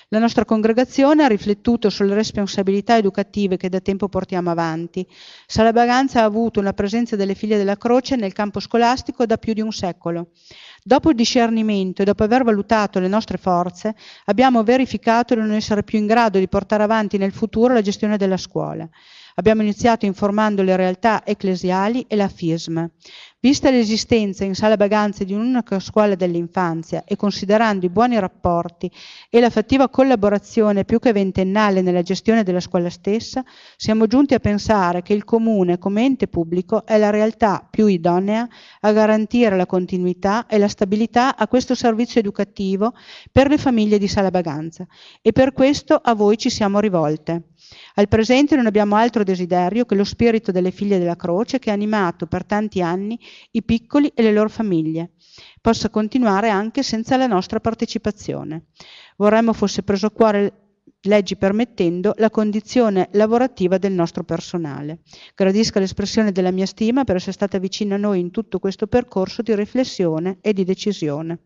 La nostra congregazione ha riflettuto sulle responsabilità educative che da tempo portiamo avanti. Sala Baganza ha avuto una presenza delle figlie della Croce nel campo scolastico da più di un secolo. Dopo il discernimento e dopo aver valutato le nostre forze, abbiamo verificato di non essere più in grado di portare avanti nel futuro la gestione della scuola. Abbiamo iniziato informando le realtà ecclesiali e la FISM. Vista l'esistenza in sala Baganze di un'unica scuola dell'infanzia e considerando i buoni rapporti e la fattiva collaborazione più che ventennale nella gestione della scuola stessa, siamo giunti a pensare che il comune come ente pubblico è la realtà più idonea a garantire la continuità e la stabilità a questo servizio educativo per le famiglie di Sala Baganza e per questo a voi ci siamo rivolte. Al presente non abbiamo altro desiderio che lo spirito delle figlie della croce che ha animato per tanti anni i piccoli e le loro famiglie. Possa continuare anche senza la nostra partecipazione. Vorremmo fosse preso a cuore leggi permettendo la condizione lavorativa del nostro personale. Gradisca l'espressione della mia stima per essere stata vicina a noi in tutto questo percorso di riflessione e di decisione.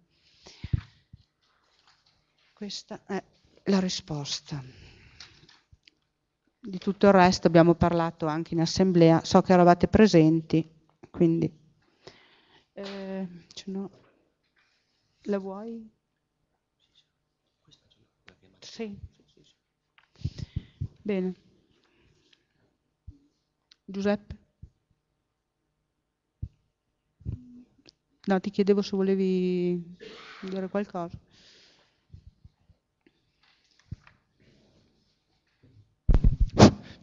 Questa è la risposta. Di tutto il resto abbiamo parlato anche in assemblea, so che eravate presenti, quindi... Eh, no. La vuoi? Sì. Bene. Giuseppe? No, ti chiedevo se volevi dire qualcosa.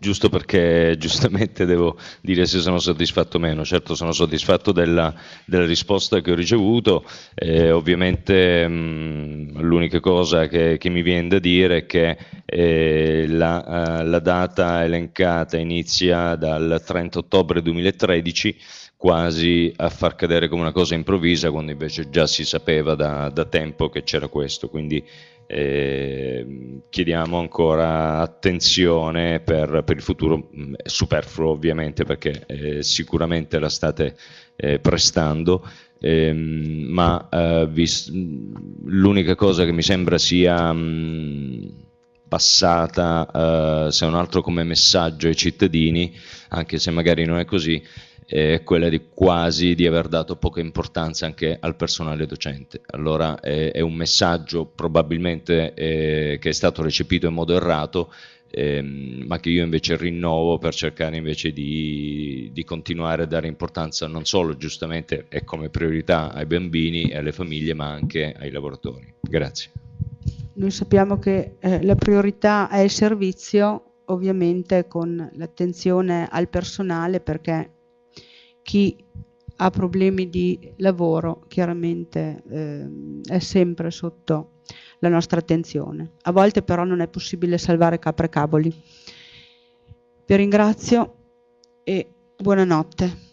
giusto perché giustamente devo dire se sono soddisfatto o meno. Certo sono soddisfatto della, della risposta che ho ricevuto, eh, ovviamente mh, mm, l'unica cosa che, che, mi viene da dire è che eh, la, eh, la data elencata inizia dal 30 ottobre 2013 quasi a far cadere come una cosa improvvisa quando invece già si sapeva da, da tempo che c'era questo. Quindi eh, chiediamo ancora attenzione per, per, il futuro, mm, superfluo ovviamente perché eh, sicuramente la state eh, prestando, ehm, ma eh, mm, l'unica cosa che mi sembra sia mh, mm, passata, eh, se non altro come messaggio ai cittadini, anche se magari non è così, è quella di quasi di aver dato poca importanza anche al personale docente. Allora è, è un messaggio probabilmente eh, che è stato recepito in modo errato, ehm, ma che io invece rinnovo per cercare invece di, di, continuare a dare importanza non solo giustamente e come priorità ai bambini e alle famiglie, ma anche ai lavoratori. Grazie. Noi sappiamo che eh, la priorità è il servizio ovviamente con l'attenzione al personale perché chi ha problemi di lavoro chiaramente eh, è sempre sotto la nostra attenzione. A volte però non è possibile salvare capre cavoli. Vi ringrazio e buonanotte.